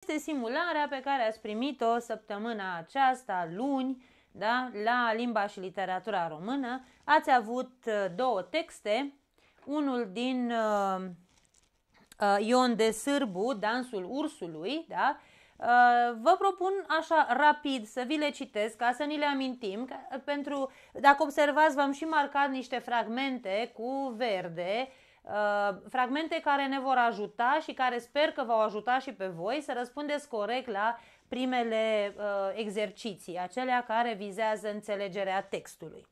este simularea pe care ați primit-o săptămâna aceasta, luni, da? la limba și literatura română. Ați avut uh, două texte, unul din uh, uh, Ion de Sârbu, Dansul Ursului, da? Uh, vă propun așa rapid să vi le citesc ca să ni le amintim Că, pentru, dacă observați v-am și marcat niște fragmente cu verde uh, Uh, fragmente care ne vor ajuta și care sper că v-au ajuta și pe voi să răspundeți corect la primele uh, exerciții, acelea care vizează înțelegerea textului.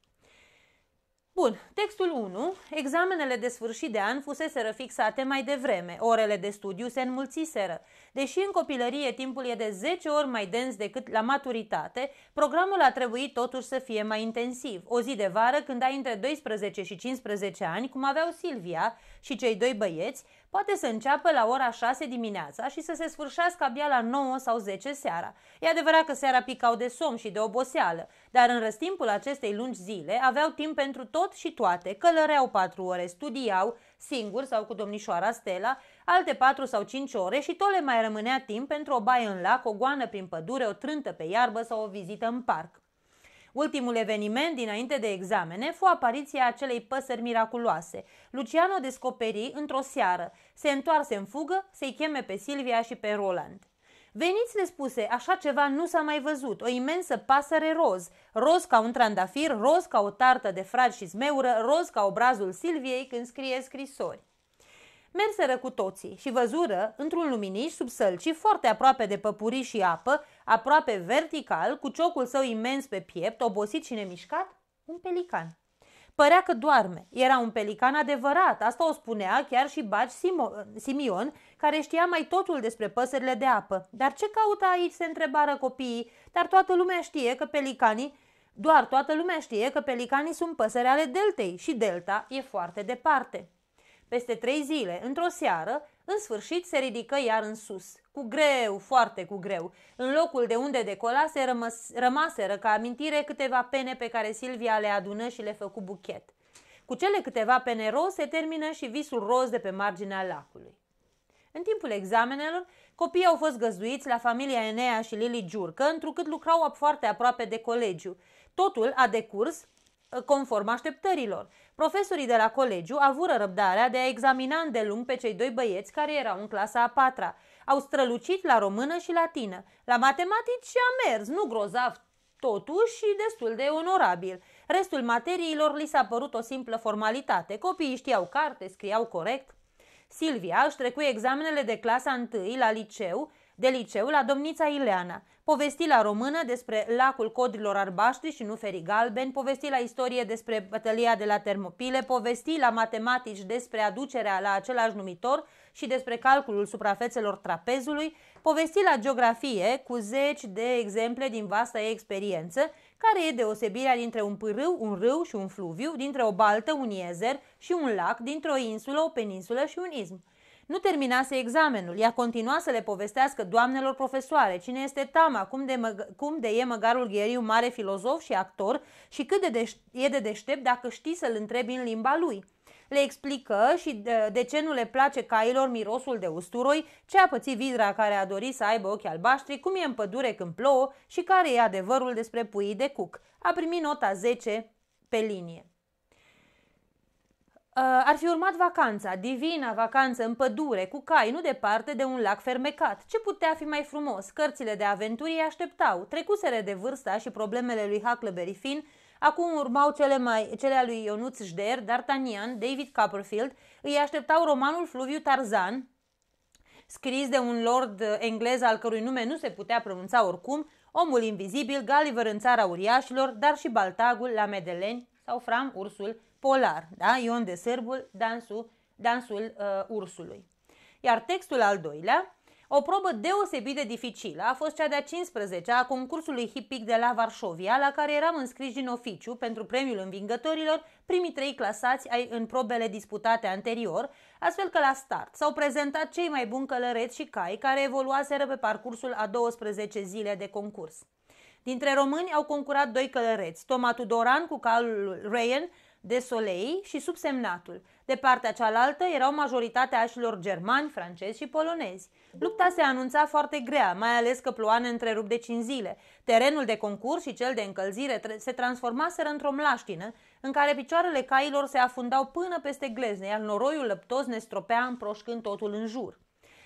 Bun, textul 1. Examenele de sfârșit de an fuseseră fixate mai devreme, orele de studiu se înmulțiseră. Deși în copilărie timpul e de 10 ori mai dens decât la maturitate, programul a trebuit totuși să fie mai intensiv. O zi de vară, când ai între 12 și 15 ani, cum aveau Silvia și cei doi băieți, Poate să înceapă la ora 6 dimineața și să se sfârșească abia la 9 sau 10 seara. E adevărat că seara picau de somn și de oboseală, dar în răstimpul acestei lungi zile aveau timp pentru tot și toate, călăreau 4 ore, studiau, singur sau cu domnișoara Stella, alte 4 sau 5 ore și tot le mai rămânea timp pentru o baie în lac, o goană prin pădure, o trântă pe iarbă sau o vizită în parc. Ultimul eveniment dinainte de examene fu apariția acelei păsări miraculoase. Luciano descoperi într-o seară. Se întoarse în fugă să-i cheme pe Silvia și pe Roland. Veniți, le spuse, așa ceva nu s-a mai văzut, o imensă pasăre roz, roz ca un trandafir, roz ca o tartă de fragi și zmeură, roz ca obrazul Silviei când scrie scrisori merseră cu toții și văzură, într-un luminiș sub sălci, foarte aproape de păpuri și apă, aproape vertical, cu ciocul său imens pe piept, obosit și nemișcat, un pelican. Părea că doarme. Era un pelican adevărat, asta o spunea chiar și Baci Simion, care știa mai totul despre păsările de apă. Dar ce caută aici, se întrebară copiii, dar toată lumea știe că pelicanii doar toată lumea știe că pelicanii sunt păsări ale deltei și delta e foarte departe. Peste trei zile, într-o seară, în sfârșit se ridică iar în sus, cu greu, foarte cu greu. În locul de unde decolase rămas, rămaseră ca amintire câteva pene pe care Silvia le adună și le făcu buchet. Cu cele câteva pene roz se termină și visul roz de pe marginea lacului. În timpul examenelor, copiii au fost găzduiți la familia Enea și Lili Giurcă, întrucât lucrau foarte aproape de colegiu. Totul a decurs conform așteptărilor. Profesorii de la colegiu avură răbdarea de a examina îndelung pe cei doi băieți care erau în clasa a patra. Au strălucit la română și latină, la matematici și a mers, nu grozav, totuși și destul de onorabil. Restul materiilor li s-a părut o simplă formalitate. Copiii știau carte, scriau corect. Silvia își trecu examenele de clasa 1 la liceu, de liceu la domnița Ileana, povesti la română despre lacul codrilor arbaștri și nuferii galbeni, povesti la istorie despre bătălia de la Termopile, povesti la matematici despre aducerea la același numitor și despre calculul suprafețelor trapezului, povesti la geografie cu zeci de exemple din vasta ei experiență, care e deosebirea dintre un pârâu, un râu și un fluviu, dintre o baltă, un iezer și un lac, dintre o insulă, o peninsulă și un ism. Nu terminase examenul, ea continua să le povestească doamnelor profesoare cine este Tama, cum de, mă, cum de e măgarul Gheriu, mare filozof și actor și cât de deș- e de deștept dacă știi să-l întrebi în limba lui. Le explică și de, de ce nu le place cailor mirosul de usturoi, ce a pățit vidra care a dorit să aibă ochi albaștri, cum e în pădure când plouă și care e adevărul despre puii de cuc. A primit nota 10 pe linie. Uh, ar fi urmat vacanța, divina vacanță în pădure, cu cai, nu departe de un lac fermecat. Ce putea fi mai frumos? Cărțile de aventuri îi așteptau. Trecusele de vârsta și problemele lui Huckleberry Finn, acum urmau cele, mai, cele ale lui Ionuț Jder, D'Artagnan, David Copperfield, îi așteptau romanul Fluviu Tarzan, scris de un lord englez al cărui nume nu se putea pronunța oricum, Omul Invizibil, Gulliver în țara uriașilor, dar și Baltagul la Medeleni sau Fram, ursul polar, da? Ion de Serbul, dansul, dansul uh, ursului. Iar textul al doilea, o probă deosebit de dificilă a fost cea de-a 15-a a concursului hipic de la Varșovia, la care eram înscris din oficiu pentru premiul învingătorilor, primii trei clasați ai în probele disputate anterior, astfel că la start s-au prezentat cei mai buni călăreți și cai care evoluaseră pe parcursul a 12 zile de concurs. Dintre români au concurat doi călăreți, Toma Tudoran cu calul Rayen de Solei și subsemnatul. De partea cealaltă erau majoritatea așilor germani, francezi și polonezi. Lupta se anunța foarte grea, mai ales că ploa întrerup de 5 zile. Terenul de concurs și cel de încălzire se transformaseră într-o mlaștină, în care picioarele cailor se afundau până peste glezne, iar noroiul lăptos ne stropea împroșcând totul în jur.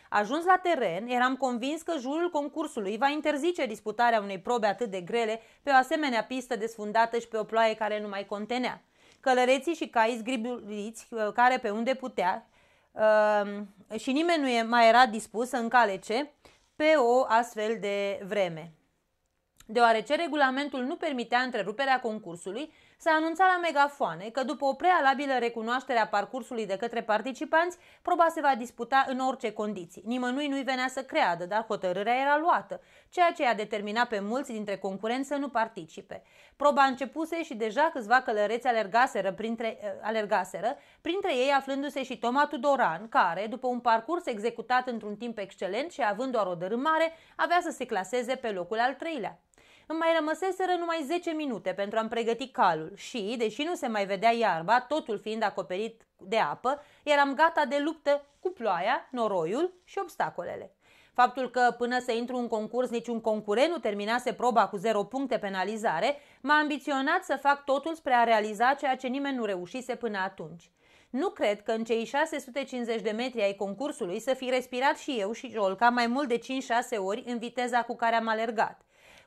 Ajuns la teren, eram convins că jurul concursului va interzice disputarea unei probe atât de grele pe o asemenea pistă desfundată și pe o ploaie care nu mai contenea călăreții și cai zgribuliți uh, care pe unde putea um, și nimeni nu mai era dispus să încalece pe o astfel de vreme. Deoarece regulamentul nu permitea întreruperea concursului, s-a anunțat la megafoane că după o prealabilă recunoaștere a parcursului de către participanți, proba se va disputa în orice condiții. Nimănui nu-i venea să creadă, dar hotărârea era luată, ceea ce a determinat pe mulți dintre concurenți să nu participe. Proba începuse și deja câțiva călăreți alergaseră printre, eh, alergaseră, printre ei aflându-se și Toma Tudoran, care, după un parcurs executat într-un timp excelent și având doar o dărâmare, avea să se claseze pe locul al treilea. Îmi mai rămăseseră numai 10 minute pentru a-mi pregăti calul și, deși nu se mai vedea iarba, totul fiind acoperit de apă, eram gata de luptă cu ploaia, noroiul și obstacolele. Faptul că până să intru în concurs niciun concurent nu terminase proba cu zero puncte penalizare, m-a ambiționat să fac totul spre a realiza ceea ce nimeni nu reușise până atunci. Nu cred că în cei 650 de metri ai concursului să fi respirat și eu și Jolca mai mult de 5-6 ori în viteza cu care am alergat.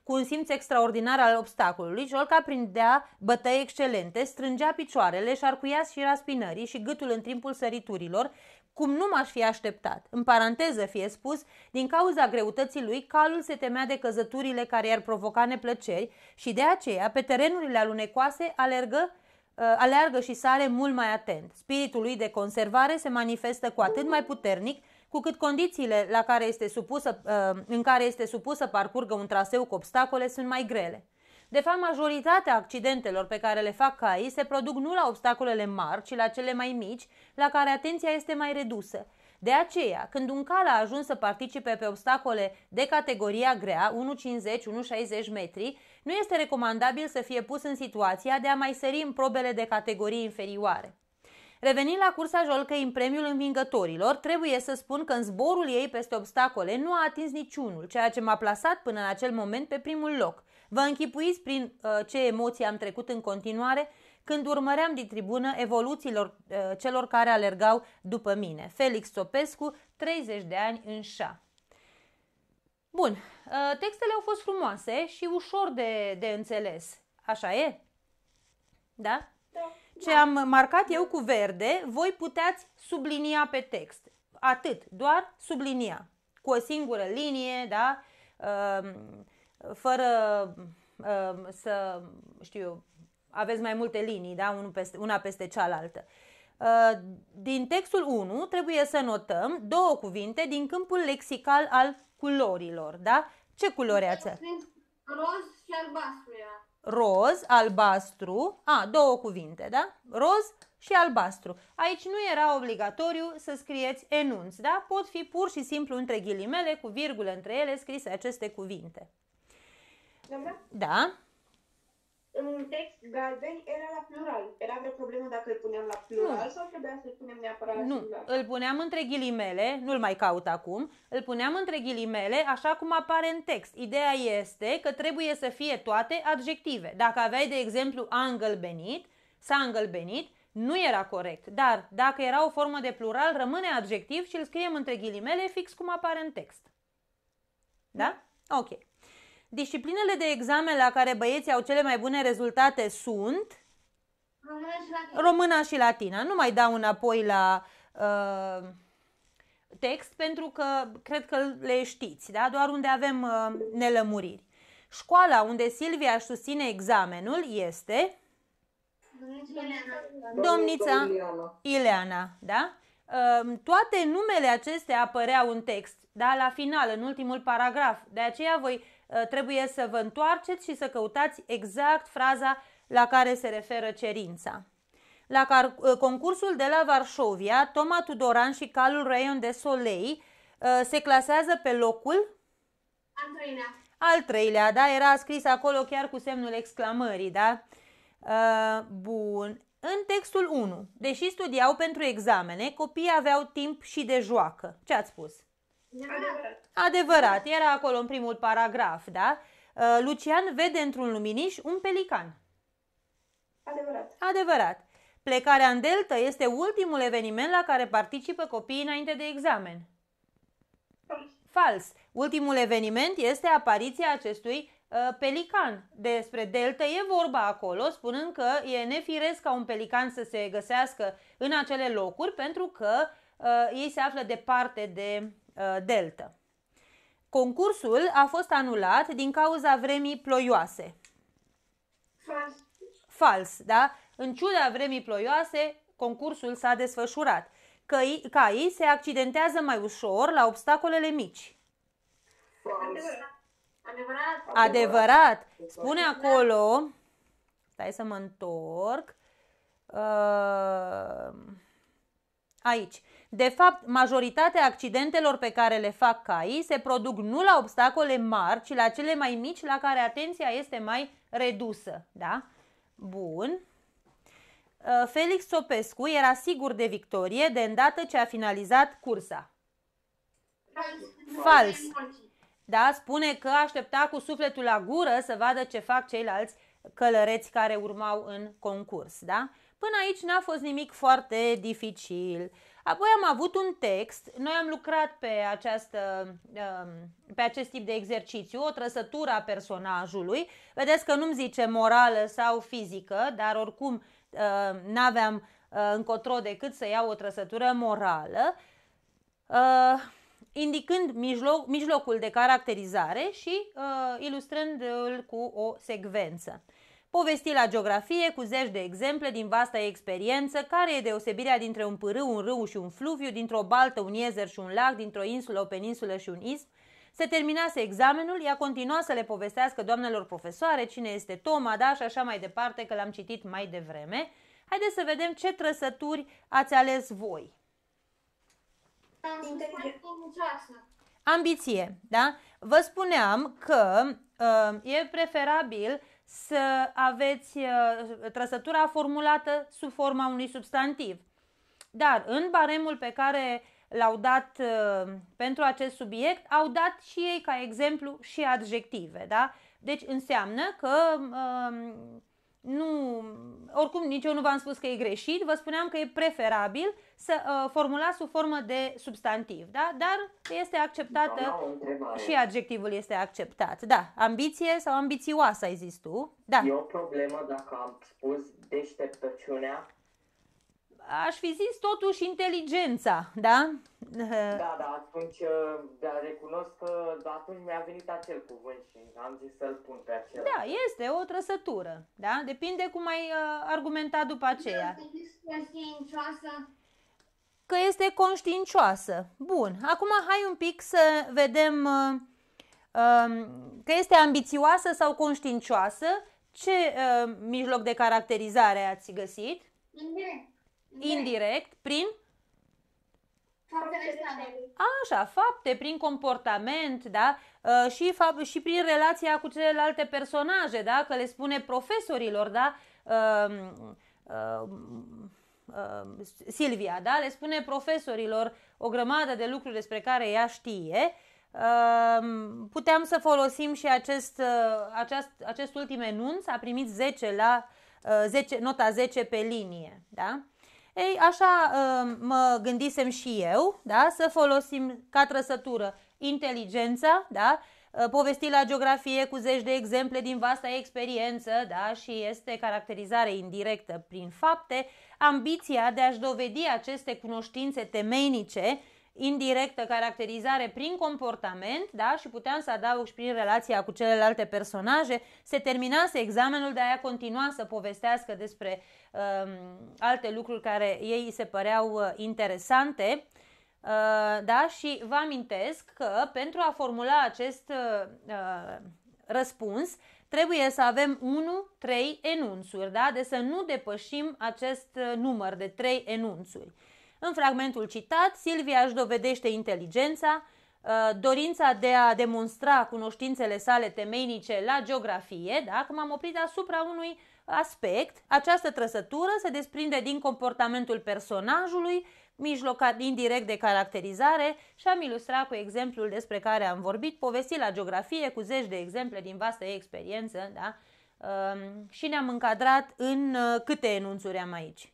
Cu un simț extraordinar al obstacolului, Jolca prindea bătăi excelente, strângea picioarele, șarcuia și raspinării și gâtul în timpul săriturilor, cum nu m-aș fi așteptat. În paranteză fie spus, din cauza greutății lui, calul se temea de căzăturile care i-ar provoca neplăceri și de aceea, pe terenurile alunecoase, alergă uh, aleargă și sare mult mai atent. Spiritul lui de conservare se manifestă cu atât mai puternic cu cât condițiile la care este supusă, uh, în care este supusă parcurgă un traseu cu obstacole sunt mai grele. De fapt, majoritatea accidentelor pe care le fac caii se produc nu la obstacolele mari, ci la cele mai mici, la care atenția este mai redusă. De aceea, când un cal a ajuns să participe pe obstacole de categoria grea, 1,50-1,60 metri, nu este recomandabil să fie pus în situația de a mai sări în probele de categorii inferioare. Revenind la cursa Jolcăi în premiul învingătorilor, trebuie să spun că în zborul ei peste obstacole nu a atins niciunul, ceea ce m-a plasat până în acel moment pe primul loc. Vă închipuiți prin uh, ce emoții am trecut în continuare când urmăream din tribună evoluțiilor uh, celor care alergau după mine. Felix Sopescu, 30 de ani în șa. Bun, uh, textele au fost frumoase și ușor de, de înțeles. Așa e? Da? Da ce da. am marcat eu cu verde, voi puteți sublinia pe text. Atât, doar sublinia. Cu o singură linie, da? Ehm, fără ehm, să, știu eu, aveți mai multe linii, da? Una peste cealaltă. Ehm, din textul 1 trebuie să notăm două cuvinte din câmpul lexical al culorilor, da? Ce culori ați? Roz și albastru era roz, albastru, a, două cuvinte, da? Roz și albastru. Aici nu era obligatoriu să scrieți enunț, da? Pot fi pur și simplu între ghilimele, cu virgulă între ele, scrise aceste cuvinte. Da? Da în text galben era la plural. Era vreo problemă dacă îl puneam la plural nu. sau trebuia să-l punem neapărat nu. la plural? îl puneam între ghilimele, nu-l mai caut acum, îl puneam între ghilimele așa cum apare în text. Ideea este că trebuie să fie toate adjective. Dacă aveai, de exemplu, a îngălbenit, s-a îngălbenit, nu era corect, dar dacă era o formă de plural, rămâne adjectiv și îl scriem între ghilimele fix cum apare în text. Da? Ok. Disciplinele de examen la care băieții au cele mai bune rezultate sunt Româna și Latina. Nu mai dau înapoi la uh, text pentru că cred că le știți, da? doar unde avem uh, nelămuriri. Școala unde Silvia își susține examenul este Domnița Ileana. Ileana, da? Uh, toate numele acestea apăreau în text, da? La final, în ultimul paragraf. De aceea voi Uh, trebuie să vă întoarceți și să căutați exact fraza la care se referă cerința. La uh, concursul de la Varșovia, Toma Tudoran și Calul Rayon de Solei uh, se clasează pe locul al treilea. Al treilea, da, era scris acolo chiar cu semnul exclamării, da? Bun. În textul 1, deși studiau pentru examene, copiii aveau timp și de joacă. Ce ați spus? Adevărat. Adevărat. Era acolo în primul paragraf, da? Uh, Lucian vede într-un luminiș un pelican. Adevărat. Adevărat. Plecarea în delta este ultimul eveniment la care participă copiii înainte de examen. Fals. Ultimul eveniment este apariția acestui uh, pelican. Despre delta e vorba acolo, spunând că e nefiresc ca un pelican să se găsească în acele locuri pentru că uh, ei se află departe de Uh, Delta. Concursul a fost anulat din cauza vremii ploioase. Fals. Fals, da? În ciuda vremii ploioase, concursul s-a desfășurat. Căi, caii se accidentează mai ușor la obstacolele mici. Fals. Adevărat. Adevărat. Spune acolo, stai să mă întorc, uh, aici. De fapt, majoritatea accidentelor pe care le fac caii se produc nu la obstacole mari, ci la cele mai mici la care atenția este mai redusă. Da? Bun. Uh, Felix Sopescu era sigur de victorie de îndată ce a finalizat cursa. Fals. Fals. Da, spune că aștepta cu sufletul la gură să vadă ce fac ceilalți călăreți care urmau în concurs, da? Până aici n-a fost nimic foarte dificil. Apoi am avut un text, noi am lucrat pe, această, um, pe acest tip de exercițiu, o trăsătură a personajului. Vedeți că nu-mi zice morală sau fizică, dar oricum uh, n-aveam uh, încotro decât să iau o trăsătură morală, uh, indicând mijloc, mijlocul de caracterizare și ilustrându-l cu o secvență povesti la geografie cu zeci de exemple din vasta experiență, care e deosebirea dintre un pârâu, un râu și un fluviu, dintr-o baltă, un iezer și un lac, dintr-o insulă, o peninsulă și un istm, se terminase examenul, ea continua să le povestească doamnelor profesoare cine este Toma, da, și așa mai departe, că l-am citit mai devreme. Haideți să vedem ce trăsături ați ales voi. Ambiție, da? Vă spuneam că uh, e preferabil uh, să aveți uh, trăsătura formulată sub forma unui substantiv. Dar în baremul pe care l-au dat uh, pentru acest subiect, au dat și ei ca exemplu și adjective. Da? Deci înseamnă că um, nu, oricum nici eu nu v-am spus că e greșit, vă spuneam că e preferabil să uh, formulați sub formă de substantiv, da? dar este acceptată da, și adjectivul este acceptat. Da, ambiție sau ambițioasă ai zis tu. Da. E o problemă dacă am spus deșteptăciunea aș fi zis totuși inteligența, da? Da, da, atunci da, recunosc că atunci mi-a venit acel cuvânt și am zis să-l pun pe acel. Da, este o trăsătură, da? Depinde cum ai uh, argumentat după aceea. Că este conștiincioasă. Bun, acum hai un pic să vedem uh, uh, că este ambițioasă sau conștiincioasă. Ce uh, mijloc de caracterizare ați găsit? Gândire. Indirect, prin? Așa, fapte prin comportament, da? Uh, și, fapt, și prin relația cu celelalte personaje, da? Că le spune profesorilor, da? Uh, uh, uh, Silvia, da? Le spune profesorilor o grămadă de lucruri despre care ea știe. Puteam să folosim și acest, uh, acest, acest ultim enunț, a primit 10 la 10, uh, nota 10 pe linie, da? Ei, așa uh, mă gândisem și eu, da? să folosim ca trăsătură inteligența, da? Uh, povesti la geografie cu zeci de exemple din vasta experiență da? și este caracterizare indirectă prin fapte, ambiția de a-și dovedi aceste cunoștințe temeinice indirectă caracterizare prin comportament da? și puteam să adaug și prin relația cu celelalte personaje, se terminase examenul, de aia continua să povestească despre um, alte lucruri care ei se păreau uh, interesante. Uh, da? Și vă amintesc că pentru a formula acest uh, uh răspuns trebuie să avem 1-3 enunțuri, da? de să nu depășim acest uh, număr de 3 enunțuri. În fragmentul citat, Silvia își dovedește inteligența, uh, dorința de a demonstra cunoștințele sale temeinice la geografie, da? cum am oprit asupra unui aspect. Această trăsătură se desprinde din comportamentul personajului, mijlocat indirect de caracterizare și am ilustrat cu exemplul despre care am vorbit, povestit la geografie cu zeci de exemple din vastă experiență da? Um, și ne-am încadrat în uh, câte enunțuri am aici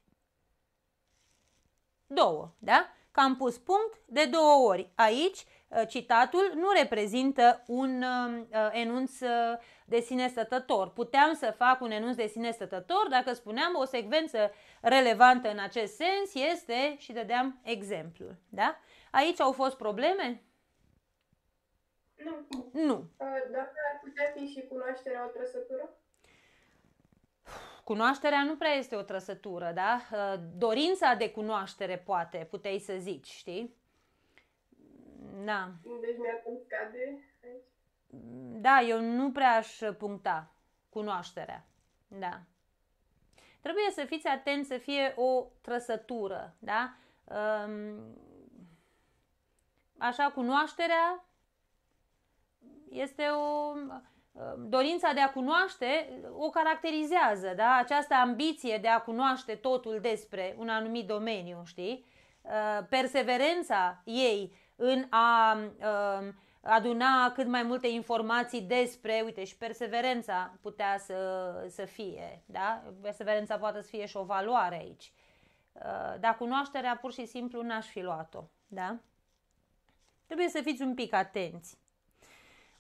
două, da? Că am pus punct de două ori. Aici uh, citatul nu reprezintă un uh, uh, enunț de sine stătător. Puteam să fac un enunț de sine stătător dacă spuneam o secvență relevantă în acest sens este și dădeam exemplul. Da? Aici au fost probleme? Nu. Nu. Dacă ar putea fi și cunoașterea o trăsătură? Cunoașterea nu prea este o trăsătură, da? Ă, dorința de cunoaștere, poate, puteai să zici, știi? Da. Deci mi-a scade aici. Da, eu nu prea aș puncta cunoașterea. Da. Trebuie să fiți atenți să fie o trăsătură, da? Așa, cunoașterea este o dorința de a cunoaște o caracterizează, da? această ambiție de a cunoaște totul despre un anumit domeniu, știi? Perseverența ei în a aduna cât mai multe informații despre, uite, și perseverența putea să, să fie, da? Perseverența poate să fie și o valoare aici. Dar cunoașterea pur și simplu n-aș fi luat-o, da? Trebuie să fiți un pic atenți.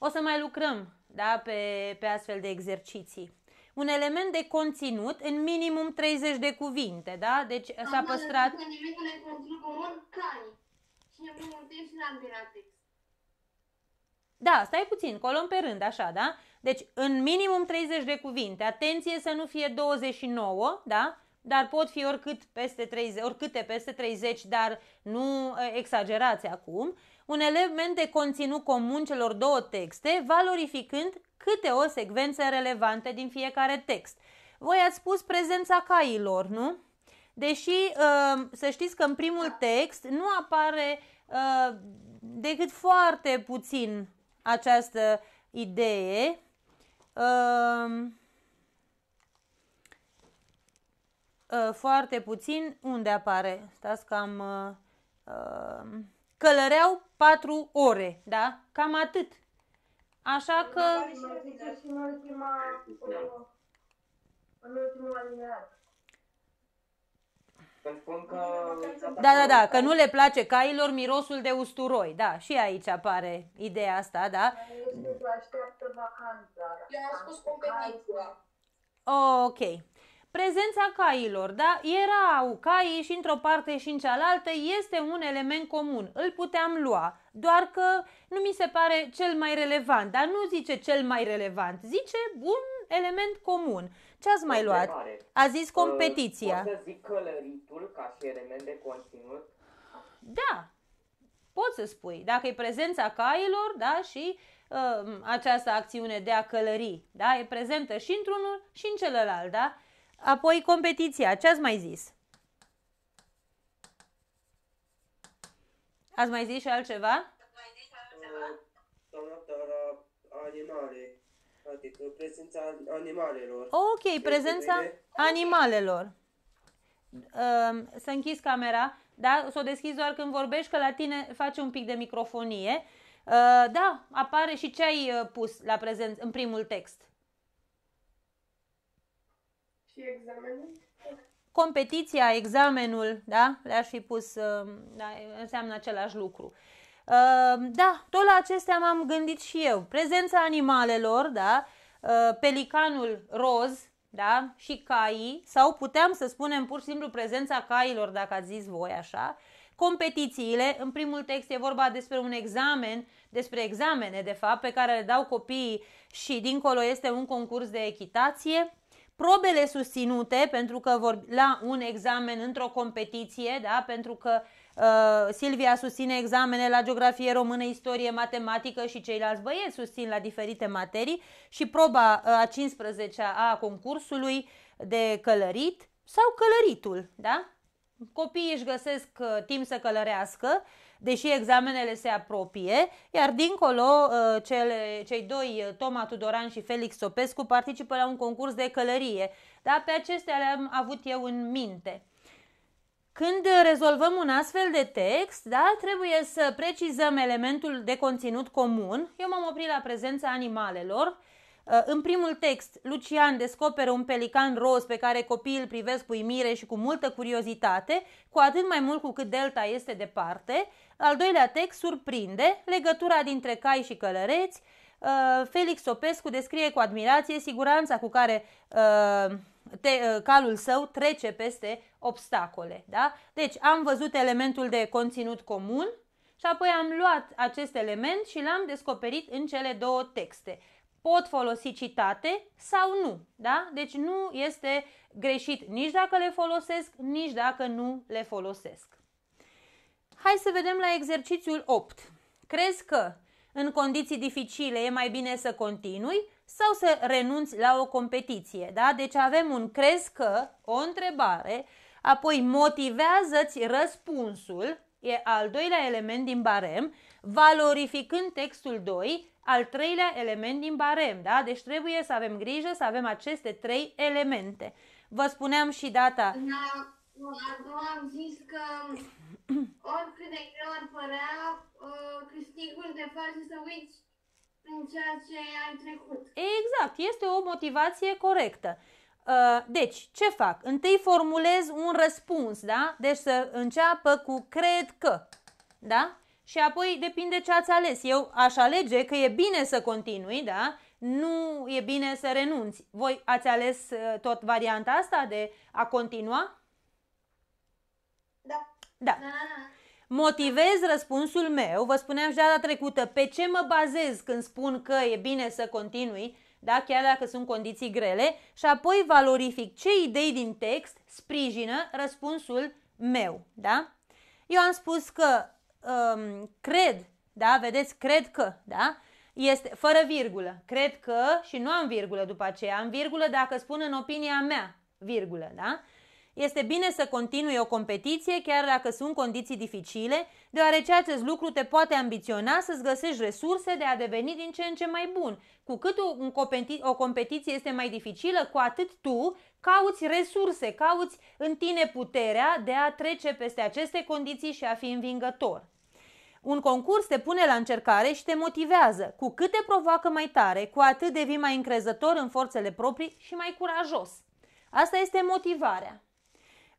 O să mai lucrăm da, pe, pe astfel de exerciții. Un element de conținut în minimum 30 de cuvinte, da? Deci s-a păstrat... de conținut cani. și la Da, stai puțin, colom pe rând, așa, da? Deci, în minimum 30 de cuvinte. Atenție să nu fie 29, da? Dar pot fi oricât peste 30, oricâte peste 30, dar nu eh, exagerați acum un element de conținut comun celor două texte, valorificând câte o secvență relevantă din fiecare text. Voi ați spus prezența cailor, nu? Deși uh, să știți că în primul da. text nu apare uh, decât foarte puțin această idee. Uh, foarte puțin. Unde apare? Stați că am călăreau patru ore, da? Cam atât. Așa că... Da, da, da, că nu le place cailor mirosul de usturoi, da, și aici apare ideea asta, da? spus competiția. ok. Prezența cailor, da? Erau caii și într-o parte și în cealaltă, este un element comun, îl puteam lua, doar că nu mi se pare cel mai relevant, dar nu zice cel mai relevant, zice un element comun. Ce ați mai luat? A zis ă, competiția. Pot să zic călăritul ca și element de conținut? Da, poți să spui. Dacă e prezența cailor, da, și ă, această acțiune de a călări, da, e prezentă și într-unul și în celălalt, da? Apoi competiția, ce ați mai zis? Ați mai zis și altceva? Doamna animale, adică prezența animalelor. Ok, prezența animalelor. Ehm, să închizi camera, da? Să o deschizi doar când vorbești, că la tine face un pic de microfonie. Ehm, da, apare și ce ai eh, pus la prezent în primul text examenul? Competiția, examenul, da? Le-aș fi pus, um, da, înseamnă același lucru. Um, da, tot la acestea m-am gândit și eu. Prezența animalelor, da? Uh, pelicanul roz, da? Și caii, sau puteam să spunem pur și simplu prezența cailor, dacă ați zis voi așa, competițiile, în primul text e vorba despre un examen, despre examene, de fapt, pe care le dau copiii și dincolo este un concurs de echitație, probele susținute pentru că vor la un examen într-o competiție, da? pentru că uh, Silvia susține examene la geografie română, istorie, matematică și ceilalți băieți susțin la diferite materii și proba uh, a 15-a a concursului de călărit sau călăritul, da? Copiii își găsesc uh, timp să călărească deși examenele se apropie, iar dincolo uh, cele, cei doi, uh, Toma Tudoran și Felix Sopescu, participă la un concurs de călărie. Dar pe acestea le-am avut eu în minte. Când rezolvăm un astfel de text, da, trebuie să precizăm elementul de conținut comun. Eu m-am oprit la prezența animalelor, Uh, în primul text, Lucian descoperă un pelican roz pe care copiii îl privesc cu imire și cu multă curiozitate, cu atât mai mult cu cât delta este departe. Al doilea text surprinde legătura dintre cai și călăreți. Uh, Felix Opescu descrie cu admirație siguranța cu care uh, calul său trece peste obstacole. Da? Deci am văzut elementul de conținut comun și apoi am luat acest element și l-am descoperit în cele două texte pot folosi citate sau nu. Da? Deci nu este greșit nici dacă le folosesc, nici dacă nu le folosesc. Hai să vedem la exercițiul 8. Crezi că în condiții dificile e mai bine să continui sau să renunți la o competiție? Da? Deci avem un crezi că, o întrebare, apoi motivează-ți răspunsul, e al doilea element din barem, valorificând textul 2 al treilea element din barem, da? Deci trebuie să avem grijă să avem aceste trei elemente. Vă spuneam și data... Da, doua am zis că oricât de greu ar părea, ă, câștigul te face să uiți în ceea ce ai trecut. Exact, este o motivație corectă. Ă, deci, ce fac? Întâi formulez un răspuns, da? Deci să înceapă cu cred că, da? și apoi depinde ce ați ales. Eu aș alege că e bine să continui, da? Nu e bine să renunți. Voi ați ales uh, tot varianta asta de a continua? Da. Da. Motivez răspunsul meu, vă spuneam și data trecută, pe ce mă bazez când spun că e bine să continui, da? chiar dacă sunt condiții grele, și apoi valorific ce idei din text sprijină răspunsul meu. Da? Eu am spus că um, cred, da, vedeți, cred că, da, este fără virgulă, cred că și nu am virgulă după aceea, am virgulă dacă spun în opinia mea, virgulă, da? Este bine să continui o competiție chiar dacă sunt condiții dificile deoarece acest lucru te poate ambiționa să-ți găsești resurse de a deveni din ce în ce mai bun. Cu cât o, competi- o competiție este mai dificilă, cu atât tu cauți resurse, cauți în tine puterea de a trece peste aceste condiții și a fi învingător. Un concurs te pune la încercare și te motivează. Cu cât te provoacă mai tare, cu atât devii mai încrezător în forțele proprii și mai curajos. Asta este motivarea.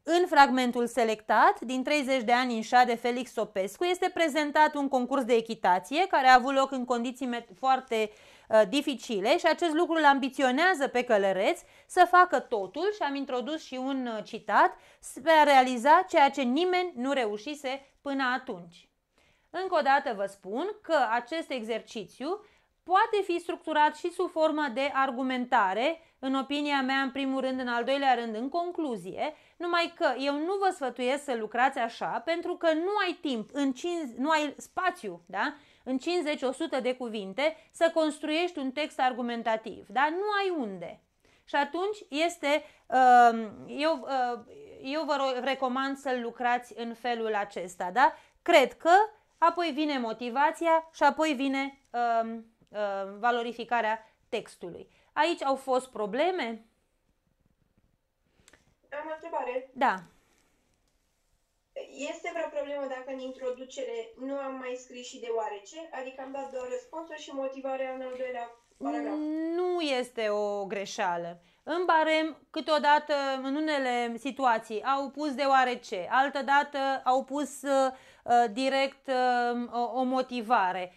În fragmentul selectat, din 30 de ani în șa de Felix Sopescu, este prezentat un concurs de echitație care a avut loc în condiții foarte uh, dificile și acest lucru îl ambiționează pe călăreț să facă totul și am introdus și un uh, citat spre a realiza ceea ce nimeni nu reușise până atunci. Încă o dată vă spun că acest exercițiu poate fi structurat și sub formă de argumentare, în opinia mea, în primul rând, în al doilea rând, în concluzie, numai că eu nu vă sfătuiesc să lucrați așa pentru că nu ai timp, în 5, nu ai spațiu, da? în 50-100 de cuvinte să construiești un text argumentativ, dar nu ai unde. Și atunci este, uh, eu, uh, eu vă recomand să lucrați în felul acesta, da? Cred că, apoi vine motivația și apoi vine uh, Uh, valorificarea textului. Aici au fost probleme? Am o întrebare. Da. Este vreo problemă dacă în introducere nu am mai scris și deoarece? Adică am dat doar răspunsul și motivarea în al doilea paragraf. Nu este o greșeală. În barem, câteodată, în unele situații, au pus deoarece, altădată au pus uh, direct uh, o, o motivare.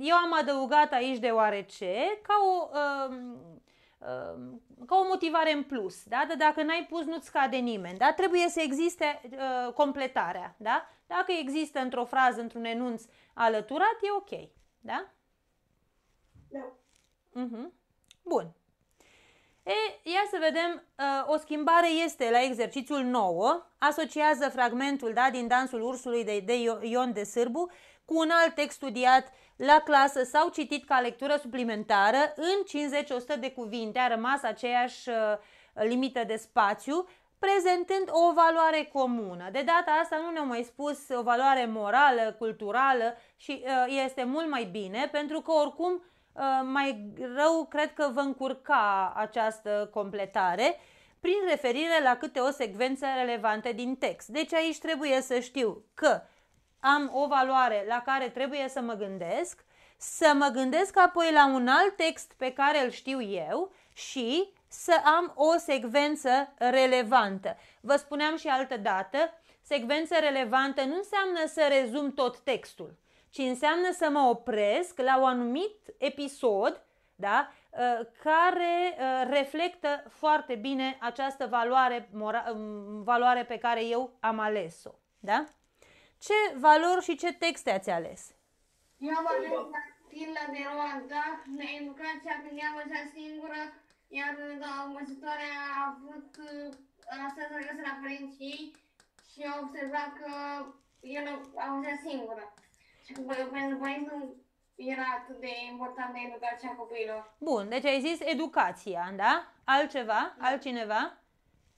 Eu am adăugat aici deoarece ca o, ca o motivare în plus, da? Dar dacă n-ai pus, nu-ți scade nimeni, da? Trebuie să existe ă, completarea, da? Dacă există într-o frază, într-un enunț alăturat, e ok, da? Da. Uh-huh. Bun. E, ia să vedem, ă, o schimbare este la exercițiul 9, asociază fragmentul, da, din dansul ursului de, de Ion de Sârbu cu un alt text studiat la clasă sau citit ca lectură suplimentară în 50-100 de cuvinte, a rămas aceeași uh, limită de spațiu, prezentând o valoare comună. De data asta nu ne-au mai spus o valoare morală, culturală și uh, este mult mai bine pentru că oricum uh, mai rău cred că vă încurca această completare prin referire la câte o secvență relevantă din text. Deci aici trebuie să știu că am o valoare la care trebuie să mă gândesc, să mă gândesc apoi la un alt text pe care îl știu eu și să am o secvență relevantă. Vă spuneam și altă dată, secvență relevantă nu înseamnă să rezum tot textul, ci înseamnă să mă opresc la un anumit episod da? Ă, care ă, reflectă foarte bine această valoare, valoare pe care eu am ales-o. Da? ce valori și ce texte ați ales? Eu am ales Finla de Rwanda, educația când i-am învățat singură, iar învățătoarea a avut asta să răgăsă la părinții și a observat că el a învățat singură. Și că pentru părinții nu era atât de importantă educația copiilor. Bun, deci ai zis educația, da? Altceva? Da. Altcineva?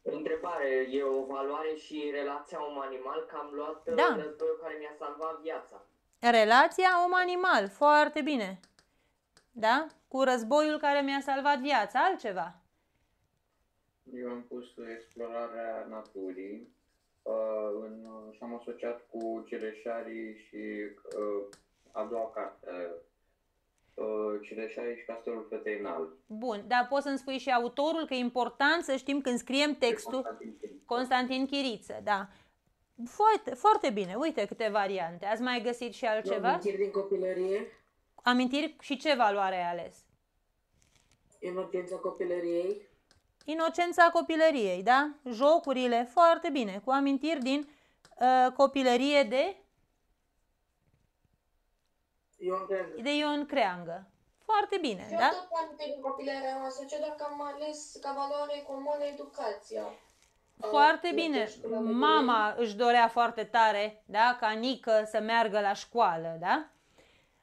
Întrebare, e o valoare și relația om-animal, că am luat uh, da. războiul care mi-a salvat viața. Relația om-animal, foarte bine. Da? Cu războiul care mi-a salvat viața, altceva. Eu am pus explorarea naturii uh, în, și am asociat cu cireșarii și uh, a doua carte, Cireșai uh, și Castelul Feteinal. Bun, dar poți să-mi spui și autorul, că e important să știm când scriem textul. Constantin Chiriță. Constantin Chiriță, da. Foarte, foarte bine, uite câte variante. Ați mai găsit și altceva? Amintiri din copilărie. Amintiri și ce valoare ai ales? Inocența copilăriei. Inocența copilăriei, da? Jocurile, foarte bine, cu amintiri din uh, copilărie de Ion Creangă. De Ion Creangă. Foarte bine, Eu da? Eu tot parte din copilarea noastră, ce dacă am ales ca valoare comună educația. Foarte uh, bine. Mama își dorea foarte tare, da, ca Nică să meargă la școală, da?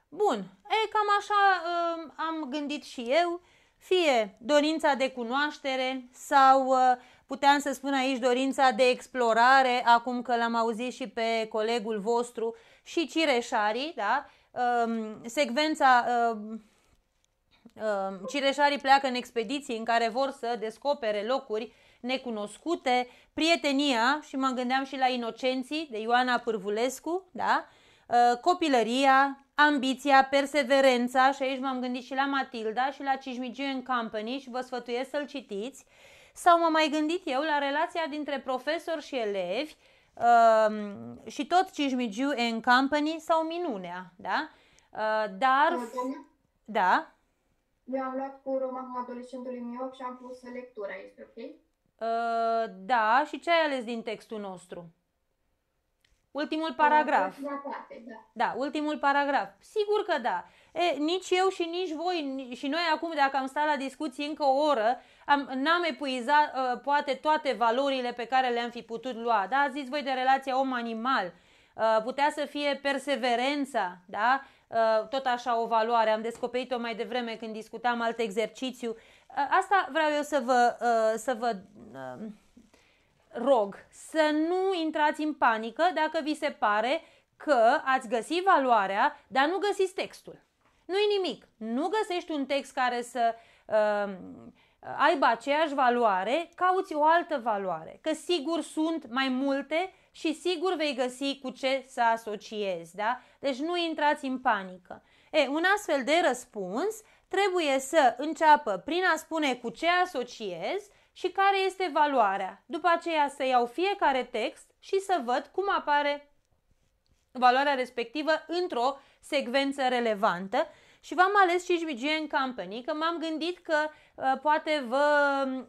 Bun, e cam așa uh, am gândit și eu, fie dorința de cunoaștere sau uh, puteam să spun aici dorința de explorare, acum că l-am auzit și pe colegul vostru și Cireșarii, da? um, secvența um, um, Cireșarii pleacă în expediții în care vor să descopere locuri necunoscute, prietenia și mă gândeam și la Inocenții de Ioana Pârvulescu, da? Uh, copilăria, ambiția, perseverența și aici m-am gândit și la Matilda și la Cismigiu în Company și vă sfătuiesc să-l citiți. Sau m-am mai gândit eu la relația dintre profesor și elevi, Ehm, și tot Cismigiu în Company sau Minunea, da? Uh, dar... Mulțumesc. Da? Eu am luat cu romanul adolescentului meu și am pus lectura, este ok? Uh, da, și ce ai ales din textul nostru? Ultimul paragraf. Da, da, ultimul paragraf. Sigur că da. E, nici eu și nici voi și noi acum, dacă am stat la discuții încă o oră, am, n-am epuizat uh, poate toate valorile pe care le-am fi putut lua. Da, ați zis voi de relația om-animal, uh, putea să fie perseverența, da? Uh, tot așa o valoare, am descoperit-o mai devreme când discutam alt exercițiu. Uh, asta vreau eu să vă, uh, să vă rog, să nu intrați în panică dacă vi se pare că ați găsit valoarea, dar nu găsiți textul. Nu-i nimic. Nu găsești un text care să uh, aibă aceeași valoare, cauți o altă valoare. Că sigur sunt mai multe și sigur vei găsi cu ce să asociezi, da? Deci nu intrați în panică. E, un astfel de răspuns trebuie să înceapă prin a spune cu ce asociez și care este valoarea. După aceea să iau fiecare text și să văd cum apare valoarea respectivă într-o secvență relevantă și v-am ales 5 and Company că m-am gândit că uh, poate vă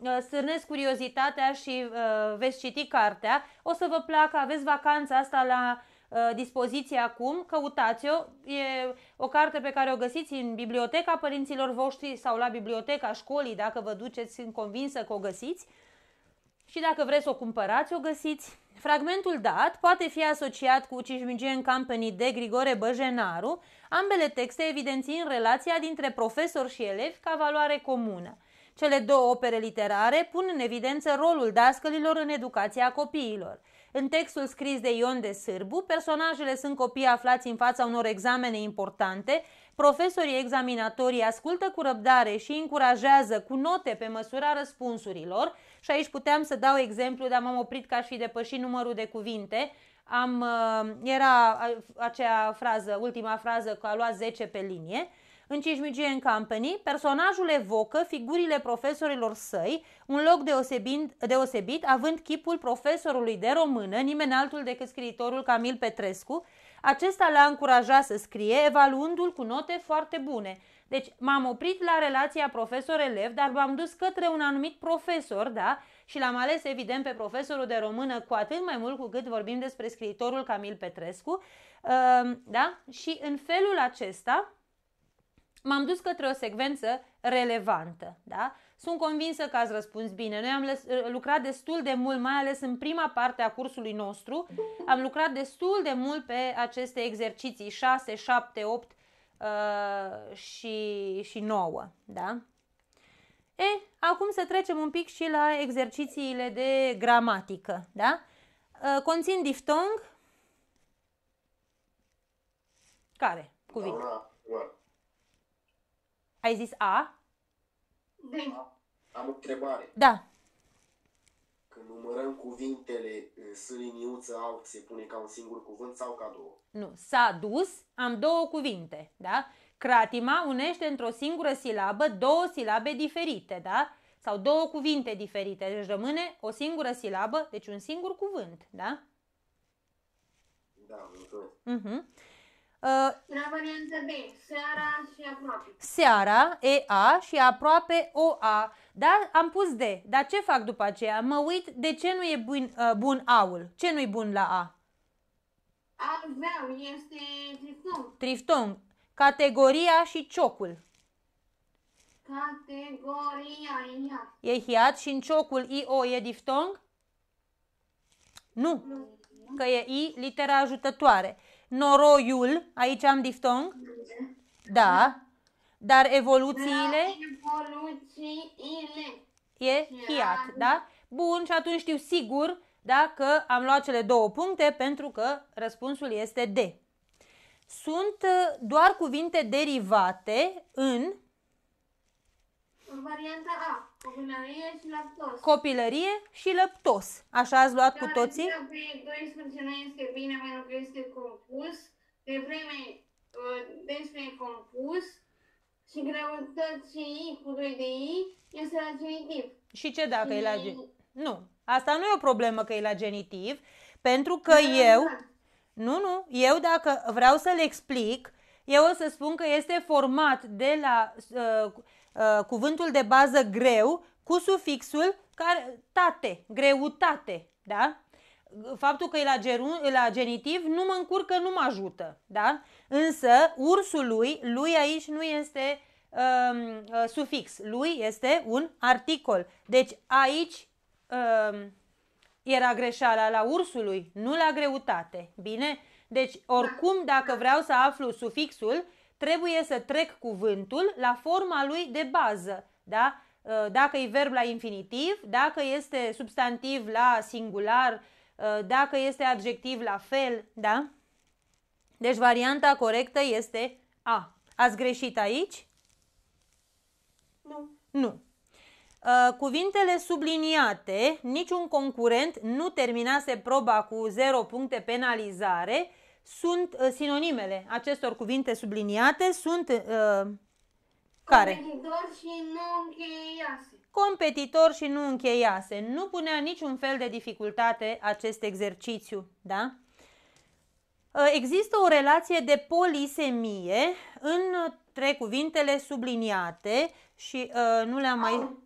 uh, sârnesc curiozitatea și uh, veți citi cartea. O să vă placă, aveți vacanța asta la uh, dispoziție acum, căutați-o. E o carte pe care o găsiți în biblioteca părinților voștri sau la biblioteca școlii, dacă vă duceți, sunt convinsă că o găsiți și dacă vreți să o cumpărați, o găsiți. Fragmentul dat poate fi asociat cu Cismigen Company de Grigore Băjenaru, ambele texte evidențiind relația dintre profesor și elevi ca valoare comună. Cele două opere literare pun în evidență rolul dascălilor în educația copiilor. În textul scris de Ion de Sârbu, personajele sunt copii aflați în fața unor examene importante, profesorii examinatorii ascultă cu răbdare și încurajează cu note pe măsura răspunsurilor, și aici puteam să dau exemplu, dar m-am oprit că aș fi depășit numărul de cuvinte. Am, uh, era uh, acea frază, ultima frază, că a luat 10 pe linie. În Cismigie în Company, personajul evocă figurile profesorilor săi, un loc deosebit, deosebit, având chipul profesorului de română, nimeni altul decât scriitorul Camil Petrescu. Acesta l-a încurajat să scrie, evaluându-l cu note foarte bune. Deci m-am oprit la relația profesor-elev, dar m-am dus către un anumit profesor, da? Și l-am ales evident pe profesorul de română cu atât mai mult cu cât vorbim despre scriitorul Camil Petrescu, ehm, da? Și în felul acesta m-am dus către o secvență relevantă, da? Sunt convinsă că ați răspuns bine. Noi am eh, lucrat destul de mult, mai ales în prima parte a cursului nostru, am lucrat destul de mult pe aceste exerciții 6, 7, 8, Uh, și, și nouă. Da? E, acum să trecem un pic și la exercițiile de gramatică. Da? Uh, conțin diftong. Care? Cuvinte. Da, da. Ai zis A? Da. Am o întrebare. Da numărăm cuvintele s liniuță au, se pune ca un singur cuvânt sau ca două? Nu, s-a dus, am două cuvinte, da? Cratima unește într-o singură silabă două silabe diferite, da? Sau două cuvinte diferite, deci rămâne o singură silabă, deci un singur cuvânt, da? Da, mulțumesc. Uh-huh. Uh, seara și aproape. Seara, e A și aproape o A. Da? Am pus D. Dar ce fac după aceea? Mă uit de ce nu e bun, uh, bun aul. Ce nu e bun la A? Aul meu este triftong. Triftong. Categoria și ciocul. Categoria e hiat. E hiat și în ciocul I-O e diftong? Nu. nu. Că e I litera ajutătoare noroiul, aici am diftong? Da. Dar evoluțiile? Da, evoluțiile. E hiat, da? Bun, și atunci știu sigur da, că am luat cele două puncte pentru că răspunsul este D. Sunt uh, doar cuvinte derivate în Varianta A. Copilărie și lăptos. Copilărie și lăptos. Așa ați luat Dar cu toții? Exact pe 12 nu este bine pentru că este compus. De vreme ă, e compus și greutății cu 2 de I este la genitiv. Și ce dacă și... e la genitiv? Nu. Asta nu e o problemă că e la genitiv, pentru că Dar da, eu... Da. Nu, nu. Eu dacă vreau să-l explic, eu o să spun că este format de la... Uh, Uh, cuvântul de bază greu cu sufixul care, tate, greutate, da? Faptul că e la, gerun, la genitiv nu mă încurcă, nu mă ajută, da? Însă ursul lui, lui aici nu este um, uh, sufix, lui este un articol. Deci aici um, era greșeala la ursului, nu la greutate, bine? Deci oricum dacă vreau să aflu sufixul, trebuie să trec cuvântul la forma lui de bază, da? Uh, dacă e verb la infinitiv, dacă este substantiv la singular, uh, dacă este adjectiv la fel, da? Deci varianta corectă este A. Ați greșit aici? Nu. Nu. Uh, cuvintele subliniate, niciun concurent nu terminase proba cu 0 puncte penalizare, sunt uh, sinonimele acestor cuvinte subliniate, sunt uh, care? Competitor și nu încheiase. Competitor și nu încheiase. Nu punea niciun fel de dificultate acest exercițiu, da? Există o relație de polisemie între cuvintele subliniate și uh, nu le-am mai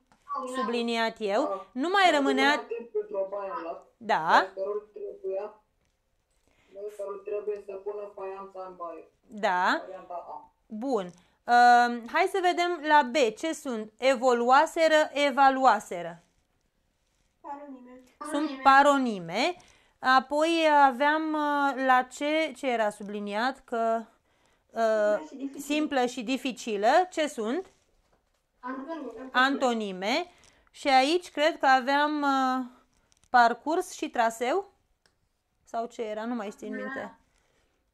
subliniat eu. nu mai rămânea... Da care trebuie să pună faianța în baie. Da. Varianta A. Bun. Uh, hai să vedem la B. Ce sunt? Evoluaseră, evaluaseră. Paronime. Sunt paronime. Apoi aveam uh, la ce, ce era subliniat? Că uh, și simplă și dificilă. Ce sunt? Antonime. Antonime. Și aici cred că aveam uh, parcurs și traseu sau ce era, nu mai știu în da. minte.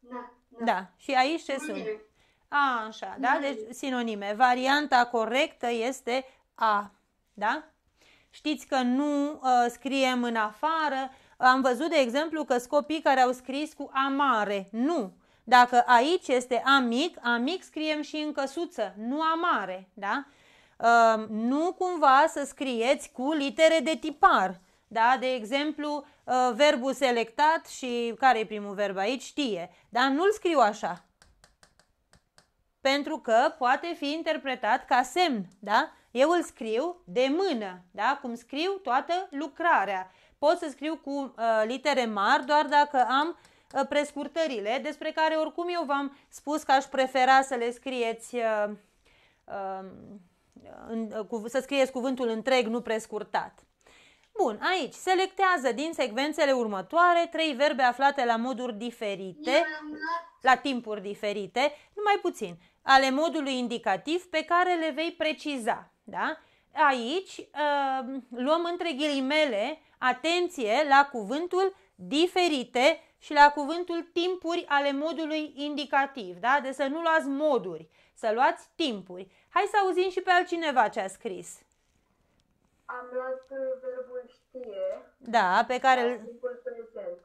Da. Da. Da, și aici ce sunt? A, așa, da? Deci sinonime. Varianta corectă este A, da? Știți că nu uh, scriem în afară. Am văzut, de exemplu, că scopii care au scris cu A mare. Nu. Dacă aici este A mic, A mic scriem și în căsuță, nu A mare, da? Uh, nu cumva să scrieți cu litere de tipar, da? De exemplu, Uh, verbul selectat și care e primul verb aici? Știe. Dar nu-l scriu așa. Pentru că poate fi interpretat ca semn, da? Eu îl scriu de mână, da? Cum scriu toată lucrarea. Pot să scriu cu uh, litere mari doar dacă am uh, prescurtările, despre care oricum eu v-am spus că aș prefera să le scrieți... Uh, um, uh, în, cu, să scrieți cuvântul întreg, nu prescurtat. Bun, aici selectează din secvențele următoare trei verbe aflate la moduri diferite, la timpuri diferite, numai puțin, ale modului indicativ pe care le vei preciza. Da? Aici uh, luăm între ghilimele atenție la cuvântul diferite și la cuvântul timpuri ale modului indicativ. Da? De deci să nu luați moduri, să luați timpuri. Hai să auzim și pe altcineva ce a scris. Am luat uh, verbul știe. Da, pe care îl... Timpul prezent.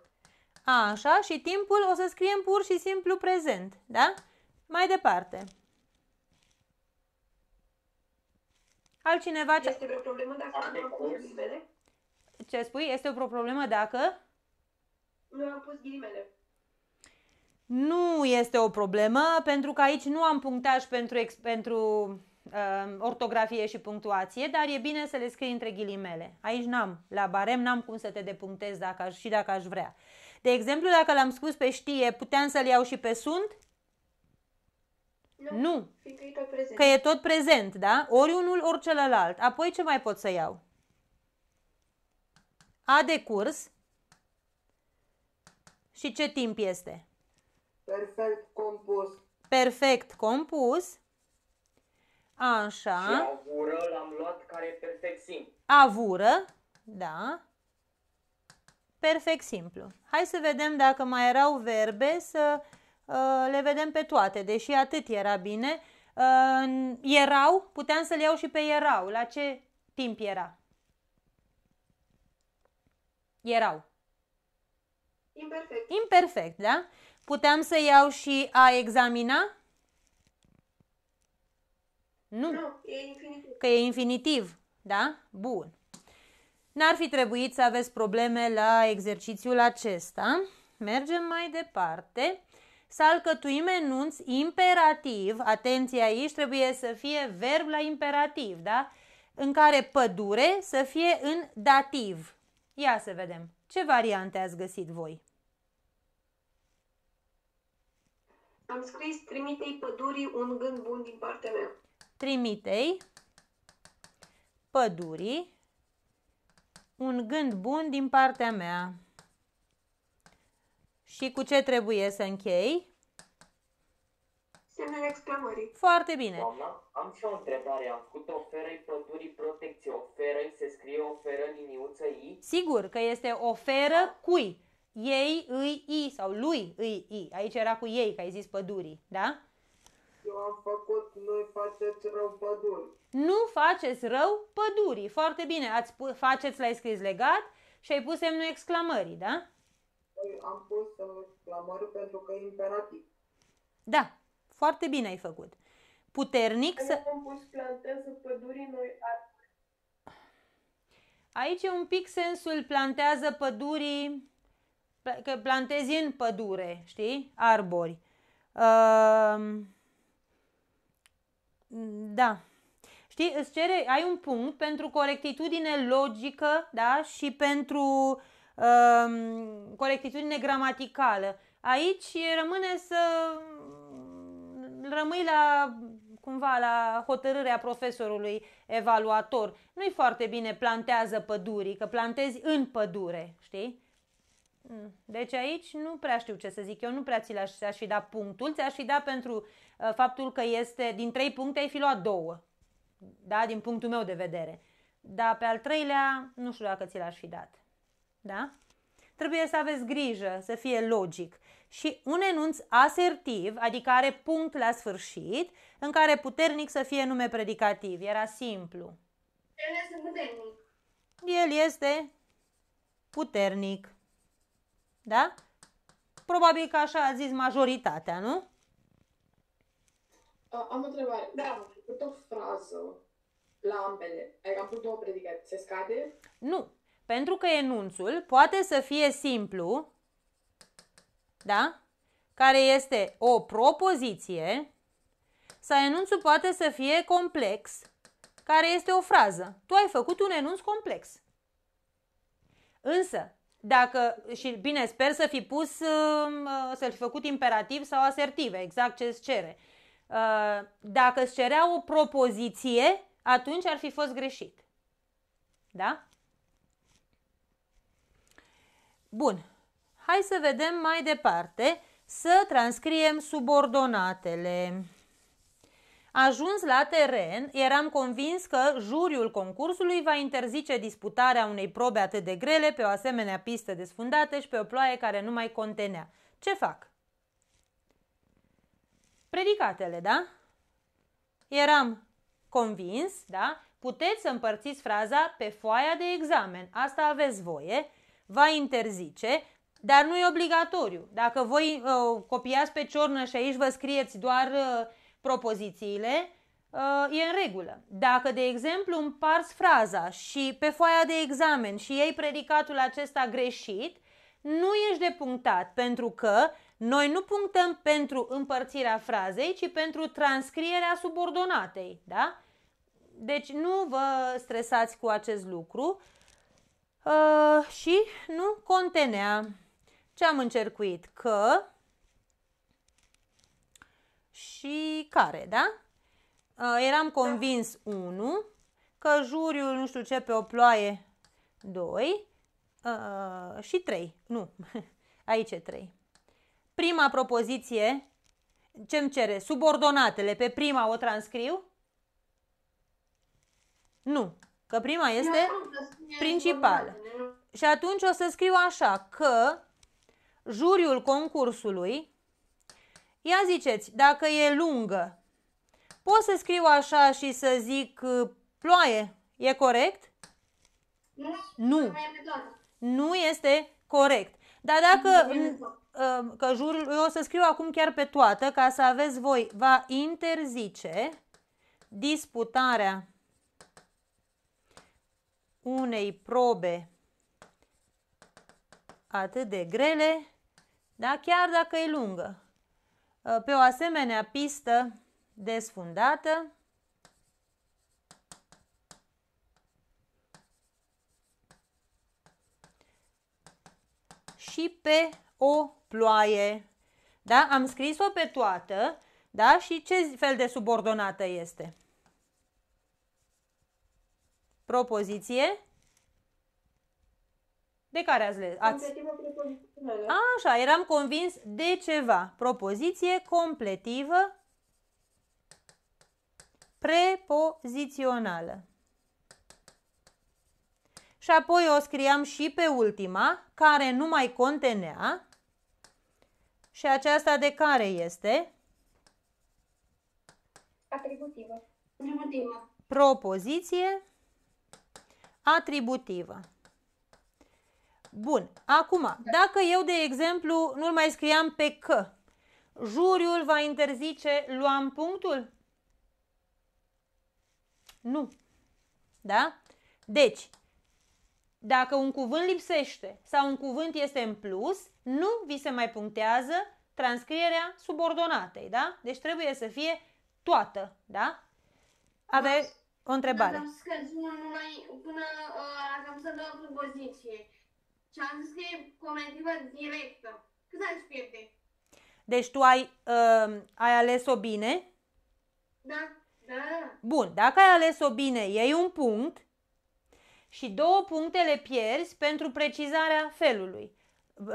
A, așa, și timpul o să scriem pur și simplu prezent, da? Mai departe. Altcineva... Ce... Este vreo problemă dacă nu am pus ghilimele? Ce spui? Este o problemă dacă? Nu am pus ghilimele. Nu este o problemă, pentru că aici nu am punctaj pentru, pentru uh, ortografie și punctuație, dar e bine să le scrii între ghilimele. Aici n-am, la barem n-am cum să te depunctez dacă aș, și dacă aș vrea. De exemplu, dacă l-am spus pe știe, puteam să-l iau și pe sunt? Nu, nu. Fiindcă, e că e tot prezent, da? Ori unul, ori celălalt. Apoi ce mai pot să iau? A de curs. Și ce timp este? Perfect compus. Perfect compus. Așa. Și avură l-am luat care e perfect simplu. Avură, da. Perfect simplu. Hai să vedem dacă mai erau verbe, să uh, le vedem pe toate, deși atât era bine. Uh, erau, puteam să le iau și pe erau. La ce timp era? Erau. Imperfect. Imperfect, da? Puteam să iau și a examina? Nu. Nu, e infinitiv. Că e infinitiv, da? Bun. N-ar fi trebuit să aveți probleme la exercițiul acesta. Mergem mai departe. Să alcătuim enunț imperativ, atenție aici, trebuie să fie verb la imperativ, da? În care pădure să fie în dativ. Ia să vedem. Ce variante ați găsit voi? Am scris trimitei pădurii un gând bun din partea mea trimitei pădurii un gând bun din partea mea. Și cu ce trebuie să închei? Semnele exclamării. Foarte bine. Doamna, am și o întrebare. Am făcut oferă-i pădurii protecție. oferă se scrie oferă liniuță I? Sigur că este oferă cui. Ei îi I sau lui îi I. Aici era cu ei, că ai zis pădurii, da? am făcut, nu faceți rău pădurii. Nu faceți rău pădurii. Foarte bine, ați faceți l-ai scris legat și ai pus semnul exclamării, da? Păi, am pus semnul exclamării pentru că e imperativ. Da, foarte bine ai făcut. Puternic să... am pus plantează pădurii noi Aici e un pic sensul plantează pădurii, că plantezi în pădure, știi? Arbori. Uh, Mm, da. Știi, îți cere, ai un punct pentru corectitudine logică, da, și pentru um, corectitudine gramaticală. Aici rămâne să mm, rămâi la cumva la hotărârea profesorului evaluator. Nu-i foarte bine plantează pădurii, că plantezi în pădure, știi? Mm, deci aici nu prea știu ce să zic, eu nu prea ți aș fi dat punctul, ți-aș fi dat pentru Uh, faptul că este din trei puncte ai fi luat două, da, din punctul meu de vedere. Dar pe al treilea, nu știu dacă ți l-aș fi dat. Da? Trebuie să aveți grijă, să fie logic. Și un enunț asertiv, adică are punct la sfârșit, în care puternic să fie nume predicativ. Era simplu. El este puternic. El este puternic. Da? Probabil că așa a zis majoritatea, nu? am o întrebare. Da, am făcut o frază la ambele. Adică am făcut două predicate. Se scade? Nu. Pentru că enunțul poate să fie simplu, da? Care este o propoziție, sau enunțul poate să fie complex, care este o frază. Tu ai făcut un enunț complex. Însă, dacă, și bine, sper să fi pus, uh, să-l fi făcut imperativ sau asertiv, exact ce îți cere. Uh, dacă îți cerea o propoziție, atunci ar fi fost greșit. Da? Bun. Hai să vedem mai departe să transcriem subordonatele. Ajuns la teren, eram convins că juriul concursului va interzice disputarea unei probe atât de grele pe o asemenea pistă desfundată și pe o ploaie care nu mai contenea. Ce fac? predicatele, da? Eram convins, da? Puteți să împărțiți fraza pe foaia de examen, asta aveți voie, va interzice, dar nu e obligatoriu. Dacă voi uh, copiați pe ciornă și aici vă scrieți doar uh, propozițiile, uh, e în regulă. Dacă, de exemplu, împarți fraza și pe foaia de examen și iei predicatul acesta greșit, nu ești depunctat pentru că noi nu punctăm pentru împărțirea frazei, ci pentru transcrierea subordonatei, da? Deci nu vă stresați cu acest lucru uh, și nu contenea. Ce am încercuit? Că și care, da? Uh, eram convins 1 că juriul nu știu ce pe o ploaie 2 uh, și 3. Nu, aici e 3 prima propoziție, ce îmi cere? Subordonatele, pe prima o transcriu? Nu, că prima este principală. Și atunci o să scriu așa, că juriul concursului, ia ziceți, dacă e lungă, pot să scriu așa și să zic uh, ploaie, e corect? Nu. Nu, nu este corect. Dar dacă... Um, că jurul, eu o să scriu acum chiar pe toată ca să aveți voi, va interzice disputarea unei probe atât de grele, dar chiar dacă e lungă, uh, pe o asemenea pistă desfundată, și pe o ploaie. Da? Am scris-o pe toată da? și ce fel de subordonată este? Propoziție? De care ați le... Ați... A, așa, eram convins de ceva. Propoziție completivă prepozițională. Și apoi o scriam și pe ultima, care nu mai contenea și aceasta de care este? Atributivă. Atributivă. Propoziție atributivă. Bun, acum, dacă eu, de exemplu, nu-l mai scriam pe că, juriul va interzice luam punctul? Nu. Da? Deci, dacă un cuvânt lipsește sau un cuvânt este în plus, nu vi se mai punctează transcrierea subordonatei, da? Deci trebuie să fie toată, da? Aveți o întrebare. Am scris numai până uh, ă, am să dau propoziție. Și am zis că e comentivă directă. Cât aș pierde? Deci tu ai, uh, ai ales-o bine? Da. Da. Bun, dacă ai ales-o bine, iei un punct și două puncte le pierzi pentru precizarea felului, uh,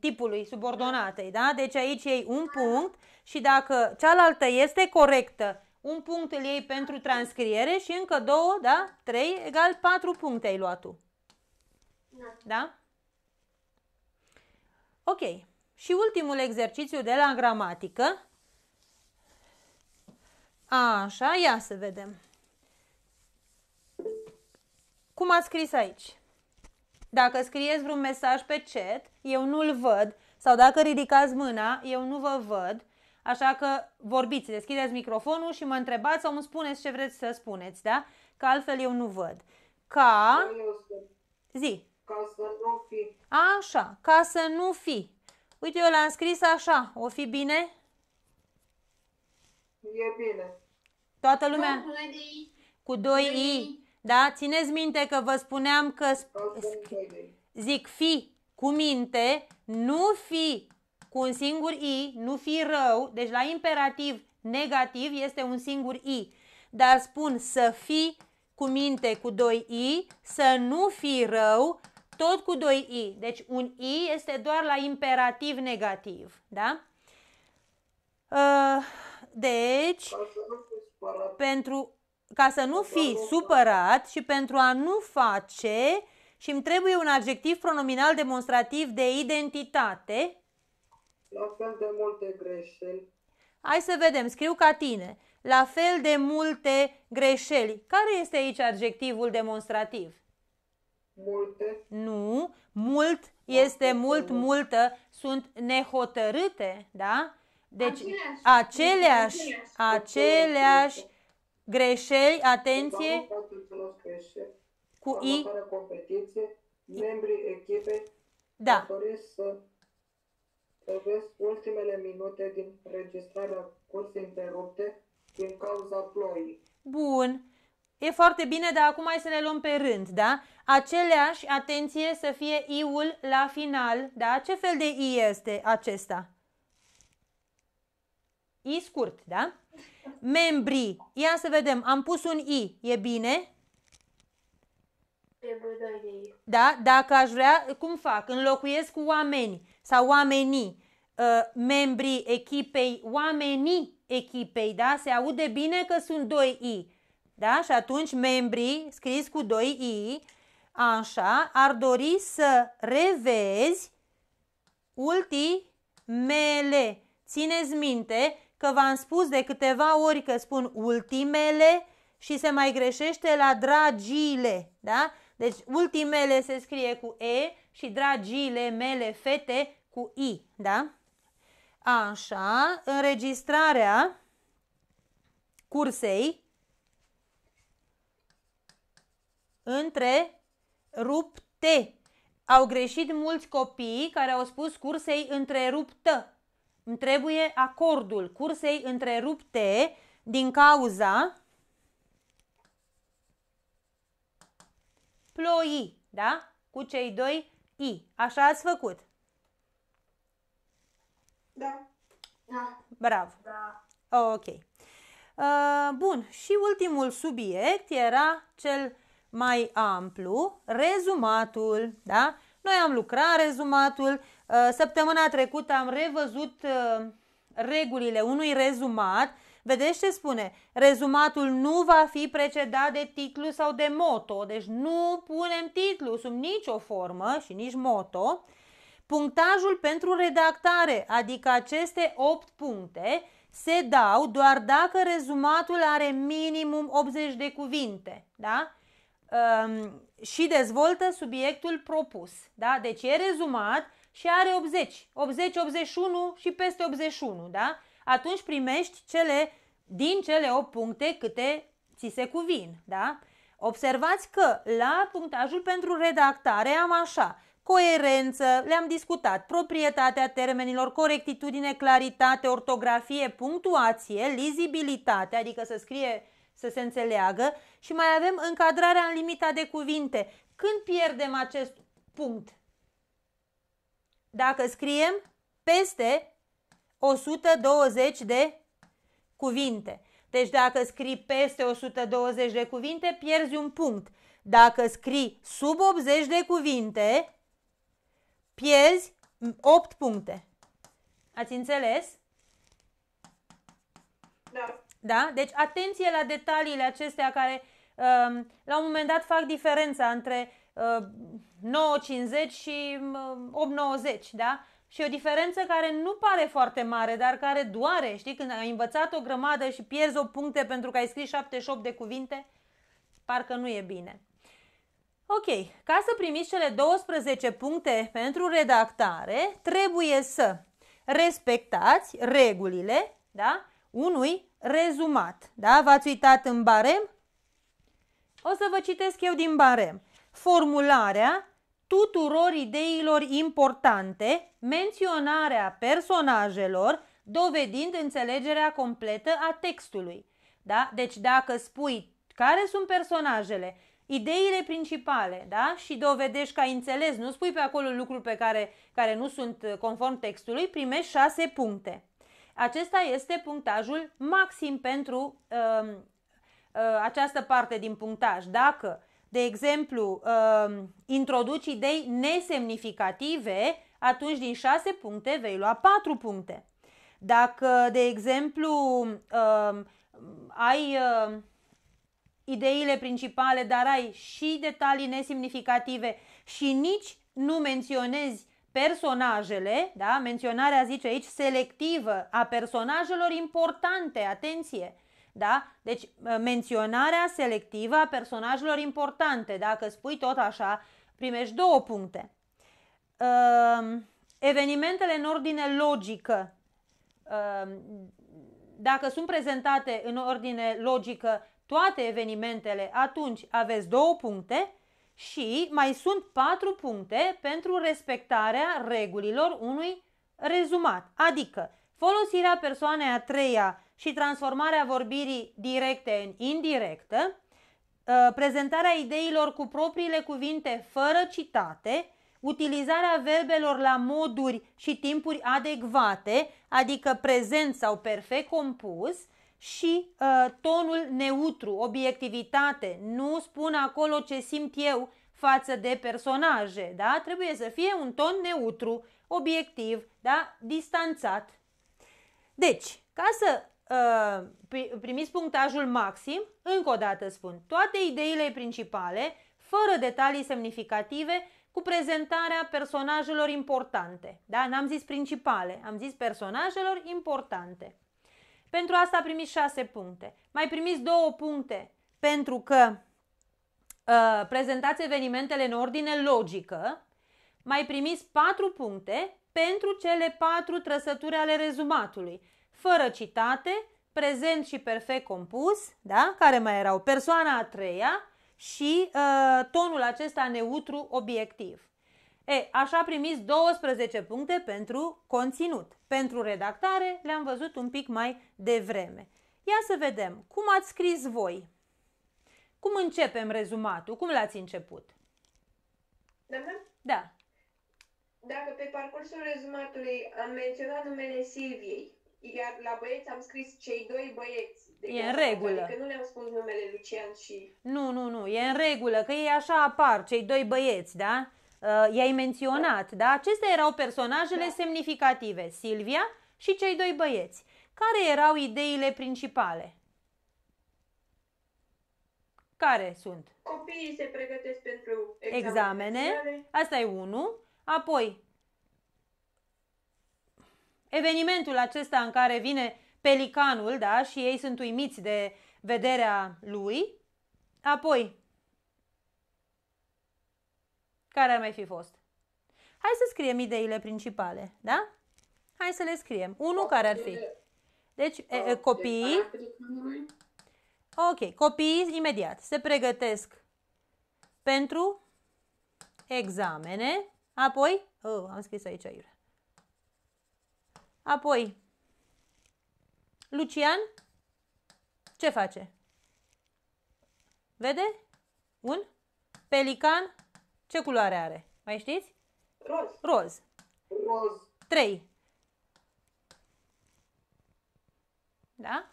tipului subordonatei, da? Deci aici iei un punct și dacă cealaltă este corectă, un punct îl iei pentru transcriere și încă două, da? Trei egal patru puncte ai luat tu. Da? da? Ok. Și ultimul exercițiu de la gramatică. Așa, ia să vedem. Cum a scris aici? Dacă scrieți vreun mesaj pe chat, eu nu-l văd, sau dacă ridicați mâna, eu nu vă văd, așa că vorbiți, deschideți microfonul și mă întrebați sau îmi spuneți ce vreți să spuneți, da? Că altfel eu nu văd. Ca... Zi. Ca să nu fi. Așa, ca să nu fi. Uite, eu l-am scris așa. O fi bine? E bine. Toată lumea? Cu 2 i. Da? Țineți minte că vă spuneam că zic fi cu minte, nu fi cu un singur i, nu fi rău, deci la imperativ negativ este un singur i. Dar spun să fi cu minte cu doi i, să nu fi rău, tot cu doi i. Deci un i este doar la imperativ negativ, da? Uh, deci, pentru ca să nu fii da. supărat și pentru a nu face și îmi trebuie un adjectiv pronominal demonstrativ de identitate. La fel de multe greșeli. Hai să vedem, scriu ca tine. La fel de multe greșeli. Care este aici adjectivul demonstrativ? Multe. Nu, mult este mult, multă, sunt nehotărâte, da? Deci aceleași, aceleași, aceleași Greșeli, atenție. Cu I. competiție, membrii echipei da. să privesc ultimele minute din registrarea cursei interrupte din cauza ploii. Bun. E foarte bine, dar acum hai să le luăm pe rând, da? Aceleași, atenție, să fie I-ul la final, da? Ce fel de I este acesta? I scurt, da? Membri. Ia să vedem. Am pus un I. E bine? Da? Dacă aș vrea, cum fac? Înlocuiesc cu oameni sau oamenii. Uh, membrii echipei, oamenii echipei, da? Se aude bine că sunt doi I. Da? Și atunci membrii scris cu doi I, așa, ar dori să revezi ultimele. Țineți minte, că v-am spus de câteva ori că spun ultimele și se mai greșește la dragile, da? Deci ultimele se scrie cu E și dragile mele fete cu I, da? Așa, înregistrarea cursei între rupte. Au greșit mulți copii care au spus cursei întreruptă, îmi trebuie acordul cursei întrerupte din cauza ploii, da? Cu cei doi i. Așa ați făcut? Da. da. Bravo. Da. Ok. Uh, bun, și ultimul subiect era cel mai amplu, rezumatul, da? Noi am lucrat rezumatul, Uh, săptămâna trecută am revăzut uh, regulile unui rezumat. Vedeți ce spune? Rezumatul nu va fi precedat de titlu sau de moto, deci nu punem titlu sub nicio formă și nici moto. Punctajul pentru redactare, adică aceste 8 puncte, se dau doar dacă rezumatul are minimum 80 de cuvinte, da? Um, și dezvoltă subiectul propus, da? Deci e rezumat, și are 80, 80, 81 și peste 81, da? Atunci primești cele, din cele 8 puncte câte ți se cuvin, da? Observați că la punctajul pentru redactare am așa, coerență, le-am discutat, proprietatea termenilor, corectitudine, claritate, ortografie, punctuație, lizibilitate, adică să scrie să se înțeleagă și mai avem încadrarea în limita de cuvinte. Când pierdem acest punct dacă scriem peste 120 de cuvinte. Deci dacă scrii peste 120 de cuvinte, pierzi un punct. Dacă scrii sub 80 de cuvinte, pierzi 8 puncte. Ați înțeles? Da. Da? Deci atenție la detaliile acestea care uh, la un moment dat fac diferența între uh, 9,50 și 8,90, da? Și o diferență care nu pare foarte mare, dar care doare, știi? Când ai învățat o grămadă și pierzi o puncte pentru că ai scris 78 de cuvinte, parcă nu e bine. Ok, ca să primiți cele 12 puncte pentru redactare, trebuie să respectați regulile da? unui rezumat. Da? V-ați uitat în barem? O să vă citesc eu din barem. Formularea tuturor ideilor importante, menționarea personajelor, dovedind înțelegerea completă a textului. Da? Deci dacă spui care sunt personajele, ideile principale da? și dovedești că ai înțeles, nu spui pe acolo lucruri pe care, care nu sunt conform textului, primești 6 puncte. Acesta este punctajul maxim pentru uh, uh, această parte din punctaj. Dacă de exemplu, um, introduci idei nesemnificative, atunci din 6 puncte vei lua 4 puncte. Dacă, de exemplu, um, ai um, ideile principale, dar ai și detalii nesemnificative și nici nu menționezi personajele, da? menționarea zice aici selectivă a personajelor importante, atenție, da? Deci uh, menționarea selectivă a personajelor importante, dacă spui tot așa, primești două puncte. Uh, evenimentele în ordine logică, uh, dacă sunt prezentate în ordine logică toate evenimentele, atunci aveți două puncte și mai sunt patru puncte pentru respectarea regulilor unui rezumat, adică folosirea persoanei a treia și transformarea vorbirii directe în indirectă, ă, prezentarea ideilor cu propriile cuvinte fără citate, utilizarea verbelor la moduri și timpuri adecvate, adică prezent sau perfect compus, și uh, tonul neutru, obiectivitate. Nu spun acolo ce simt eu față de personaje, da? Trebuie să fie un ton neutru, obiectiv, da? Distanțat. Deci, ca să Uh, primiți punctajul maxim, încă o dată spun, toate ideile principale, fără detalii semnificative, cu prezentarea personajelor importante. Da? N-am zis principale, am zis personajelor importante. Pentru asta primiți 6 puncte. Mai primiți 2 puncte pentru că uh, prezentați evenimentele în ordine logică. Mai primiți 4 puncte pentru cele 4 trăsături ale rezumatului fără citate, prezent și perfect compus, da? care mai erau persoana a treia și uh, tonul acesta neutru obiectiv. E, așa primiți 12 puncte pentru conținut. Pentru redactare le-am văzut un pic mai devreme. Ia să vedem cum ați scris voi. Cum începem rezumatul? Cum l-ați început? Da. da. Dacă pe parcursul rezumatului am menționat numele Silviei, iar la băieți am scris cei doi băieți. De e în regulă. Adică nu le-am spus numele Lucian și... Nu, nu, nu, e în regulă, că ei așa apar, cei doi băieți, da? Uh, i-ai menționat, da? Acestea erau personajele da. semnificative, Silvia și cei doi băieți. Care erau ideile principale? Care sunt? Copiii se pregătesc pentru examene. examene. Asta e unul. Apoi, Evenimentul acesta în care vine pelicanul, da, și ei sunt uimiți de vederea lui. Apoi, care ar mai fi fost? Hai să scriem ideile principale, da? Hai să le scriem. Unu care ar fi. Deci, e, e, copiii. Ok, copiii imediat se pregătesc pentru examene, apoi, oh, am scris aici aici. Apoi, Lucian ce face? Vede? Un pelican ce culoare are? Mai știți? Roz. Roz. Roz. Trei. Da?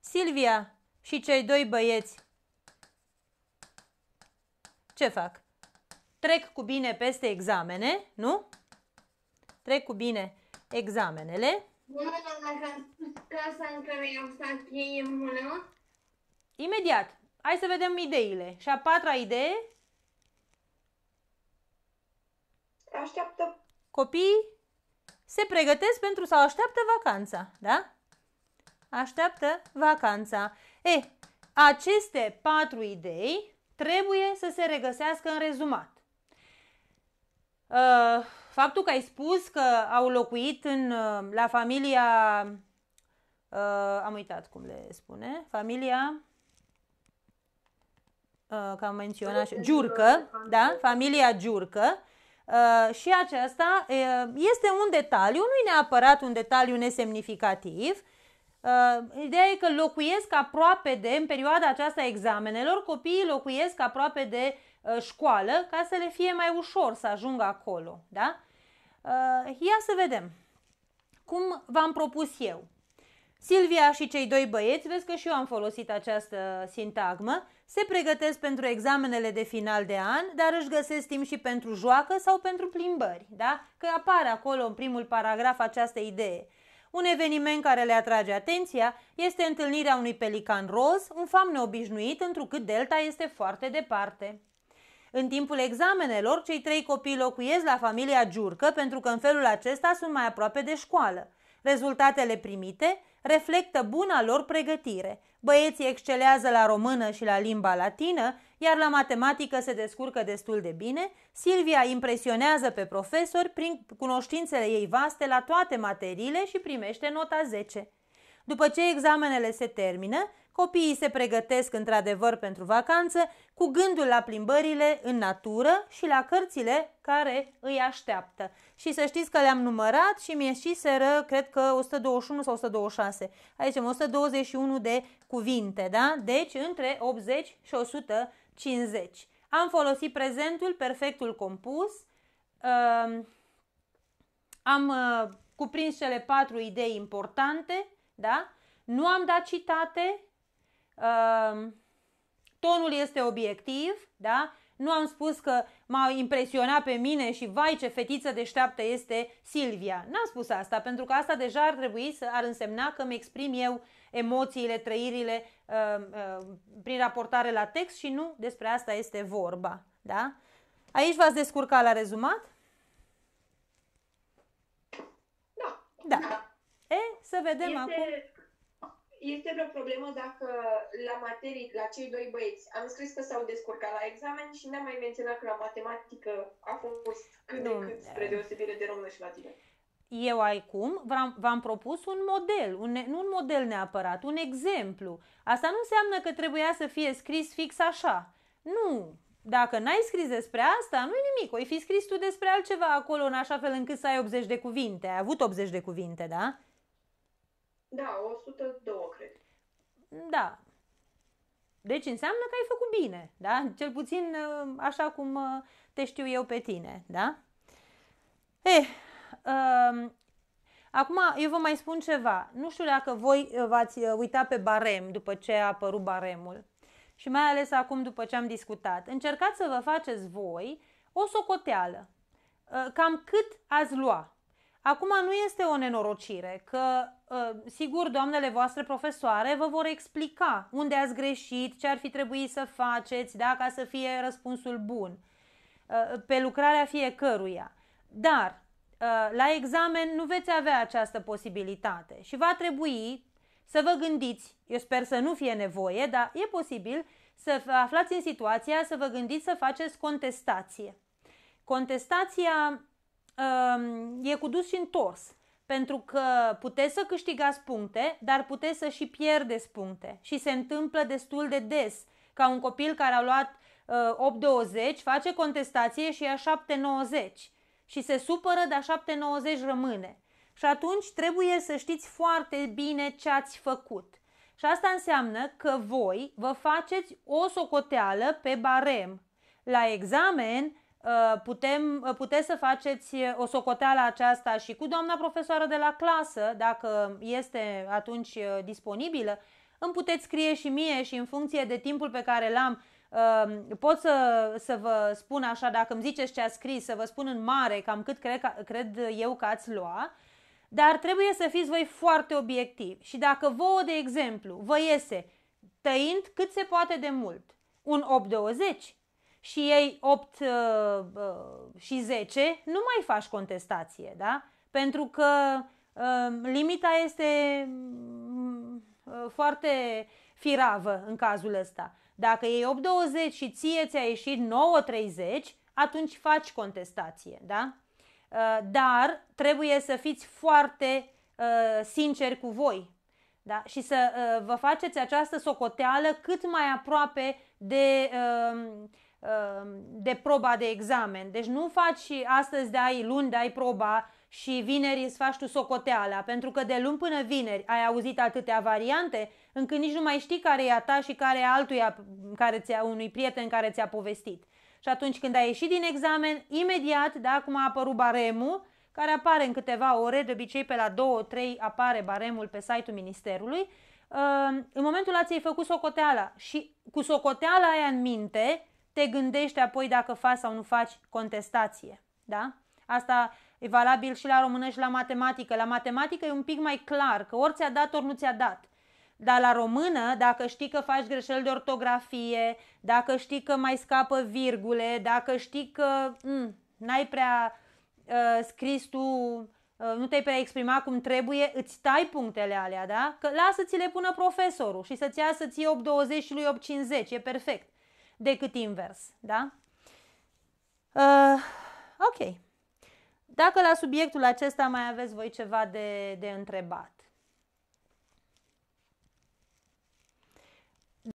Silvia și cei doi băieți ce fac? trec cu bine peste examene, nu? Trec cu bine examenele. Imediat. Hai să vedem ideile. Și a patra idee? Așteaptă. Copiii se pregătesc pentru sau așteaptă vacanța, da? Așteaptă vacanța. E, aceste patru idei trebuie să se regăsească în rezumat. Uh, faptul că ai spus că au locuit în, uh, la familia, uh, am uitat cum le spune, familia, uh, că am menționat, și, Giurcă, da, familia Giurcă, Uh, și aceasta uh, este un detaliu, nu e neapărat un detaliu nesemnificativ. Uh, ideea e că locuiesc aproape de, în perioada aceasta examenelor, copiii locuiesc aproape de Uh, școală ca să le fie mai ușor să ajungă acolo, da? Uh, ia să vedem cum v-am propus eu. Silvia și cei doi băieți, vezi că și eu am folosit această sintagmă, se pregătesc pentru examenele de final de an, dar își găsesc timp și pentru joacă sau pentru plimbări, da? Că apare acolo în primul paragraf această idee. Un eveniment care le atrage atenția este întâlnirea unui pelican roz, un fam neobișnuit, întrucât delta este foarte departe. În timpul examenelor, cei trei copii locuiesc la familia Giurcă pentru că în felul acesta sunt mai aproape de școală. Rezultatele primite reflectă buna lor pregătire. Băieții excelează la română și la limba latină, iar la matematică se descurcă destul de bine. Silvia impresionează pe profesori prin cunoștințele ei vaste la toate materiile și primește nota 10. După ce examenele se termină, Copiii se pregătesc într-adevăr pentru vacanță cu gândul la plimbările în natură și la cărțile care îi așteaptă. Și să știți că le-am numărat și mi-e seră, cred că 121 sau 126. Aici 121 de cuvinte, da? Deci între 80 și 150. Am folosit prezentul, perfectul compus, am uh, cuprins cele patru idei importante, da? Nu am dat citate, Ehm, tonul este obiectiv, da? Nu am spus că m-a impresionat pe mine și vai ce fetiță deșteaptă este Silvia. N-am spus asta, pentru că asta deja ar trebui să ar însemna că îmi exprim eu emoțiile, trăirile uh, uh, prin raportare la text și nu despre asta este vorba. Da? Aici v-ați descurcat la rezumat? Da. Da. E, să vedem este... acum este vreo problemă dacă la materii, la cei doi băieți, am scris că s-au descurcat la examen și n-am mai menționat că la matematică a fost cât nu. de cât da. spre deosebire de română și latină. Eu acum v-am, v-am propus un model, un, nu un model neapărat, un exemplu. Asta nu înseamnă că trebuia să fie scris fix așa. Nu, dacă n-ai scris despre asta, nu-i nimic. O fi scris tu despre altceva acolo în așa fel încât să ai 80 de cuvinte. Ai avut 80 de cuvinte, da? Da, 102 da. Deci înseamnă că ai făcut bine, da? Cel puțin uh, așa cum uh, te știu eu pe tine, da? Eh, uh, acum eu vă mai spun ceva. Nu știu dacă voi uh, v-ați uitat pe barem după ce a apărut baremul și mai ales acum după ce am discutat. Încercați să vă faceți voi o socoteală. Cam cât ați lua? Acum nu este o nenorocire că Uh, sigur, doamnele voastre profesoare vă vor explica unde ați greșit, ce ar fi trebuit să faceți, da, ca să fie răspunsul bun, uh, pe lucrarea fiecăruia. Dar uh, la examen nu veți avea această posibilitate și va trebui să vă gândiți, eu sper să nu fie nevoie, dar e posibil să vă aflați în situația să vă gândiți să faceți contestație. Contestația um, e cu dus și întors pentru că puteți să câștigați puncte, dar puteți să și pierdeți puncte și se întâmplă destul de des ca un copil care a luat uh, 8,20 face contestație și ia 7,90 și se supără, dar 7,90 rămâne. Și atunci trebuie să știți foarte bine ce ați făcut. Și asta înseamnă că voi vă faceți o socoteală pe barem. La examen Uh, putem, uh, puteți să faceți uh, o socoteală aceasta și cu doamna profesoară de la clasă, dacă este atunci disponibilă, îmi puteți scrie și mie și în funcție de timpul pe care l-am, pot să, să vă spun așa, dacă îmi ziceți ce a scris, să vă spun în mare cam cât cred, cred eu că ați lua, dar trebuie să fiți voi foarte obiectivi și dacă vouă, de exemplu, vă iese tăind cât se poate de mult, un 820, și ei 8 uh, uh, și 10, nu mai faci contestație, da? Pentru că uh, limita este mm, uh, foarte firavă în cazul ăsta. Dacă e 8.20 și ție ți-a ieșit 9.30, atunci faci contestație, da? Uh, dar trebuie să fiți foarte uh, sinceri cu voi da? și să uh, vă faceți această socoteală cât mai aproape de um, Um, de proba de examen. Deci nu faci astăzi dai, luni ai proba și vineri îți faci tu socoteala, pentru că de luni până vineri ai auzit atâtea variante, încât nici nu mai știi care e a ta și care e altuia, care ți-a, unui prieten care ți-a povestit. Și atunci când ai ieșit din examen, imediat, da, cum a apărut baremul, care apare în câteva ore, de obicei pe la 2-3 apare baremul pe site-ul ministerului, um, în momentul ăla ți-ai făcut socoteala și cu socoteala aia în minte, te gândești apoi dacă faci sau nu faci contestație. Da? Asta e valabil și la română și la matematică. La matematică e un pic mai clar, că ori ți-a dat, ori nu ți-a dat. Dar la română, dacă știi că faci greșeli de ortografie, dacă știi că mai scapă virgule, dacă știi că mm, n-ai prea uh, scris tu, uh, nu te-ai prea exprimat cum trebuie, îți tai punctele alea, da? Că lasă ți le pună profesorul și să-ți iasă să ții 8.20 și lui 8.50, e perfect decât invers. Da? Uh, ok. Dacă la subiectul acesta mai aveți voi ceva de, de întrebat.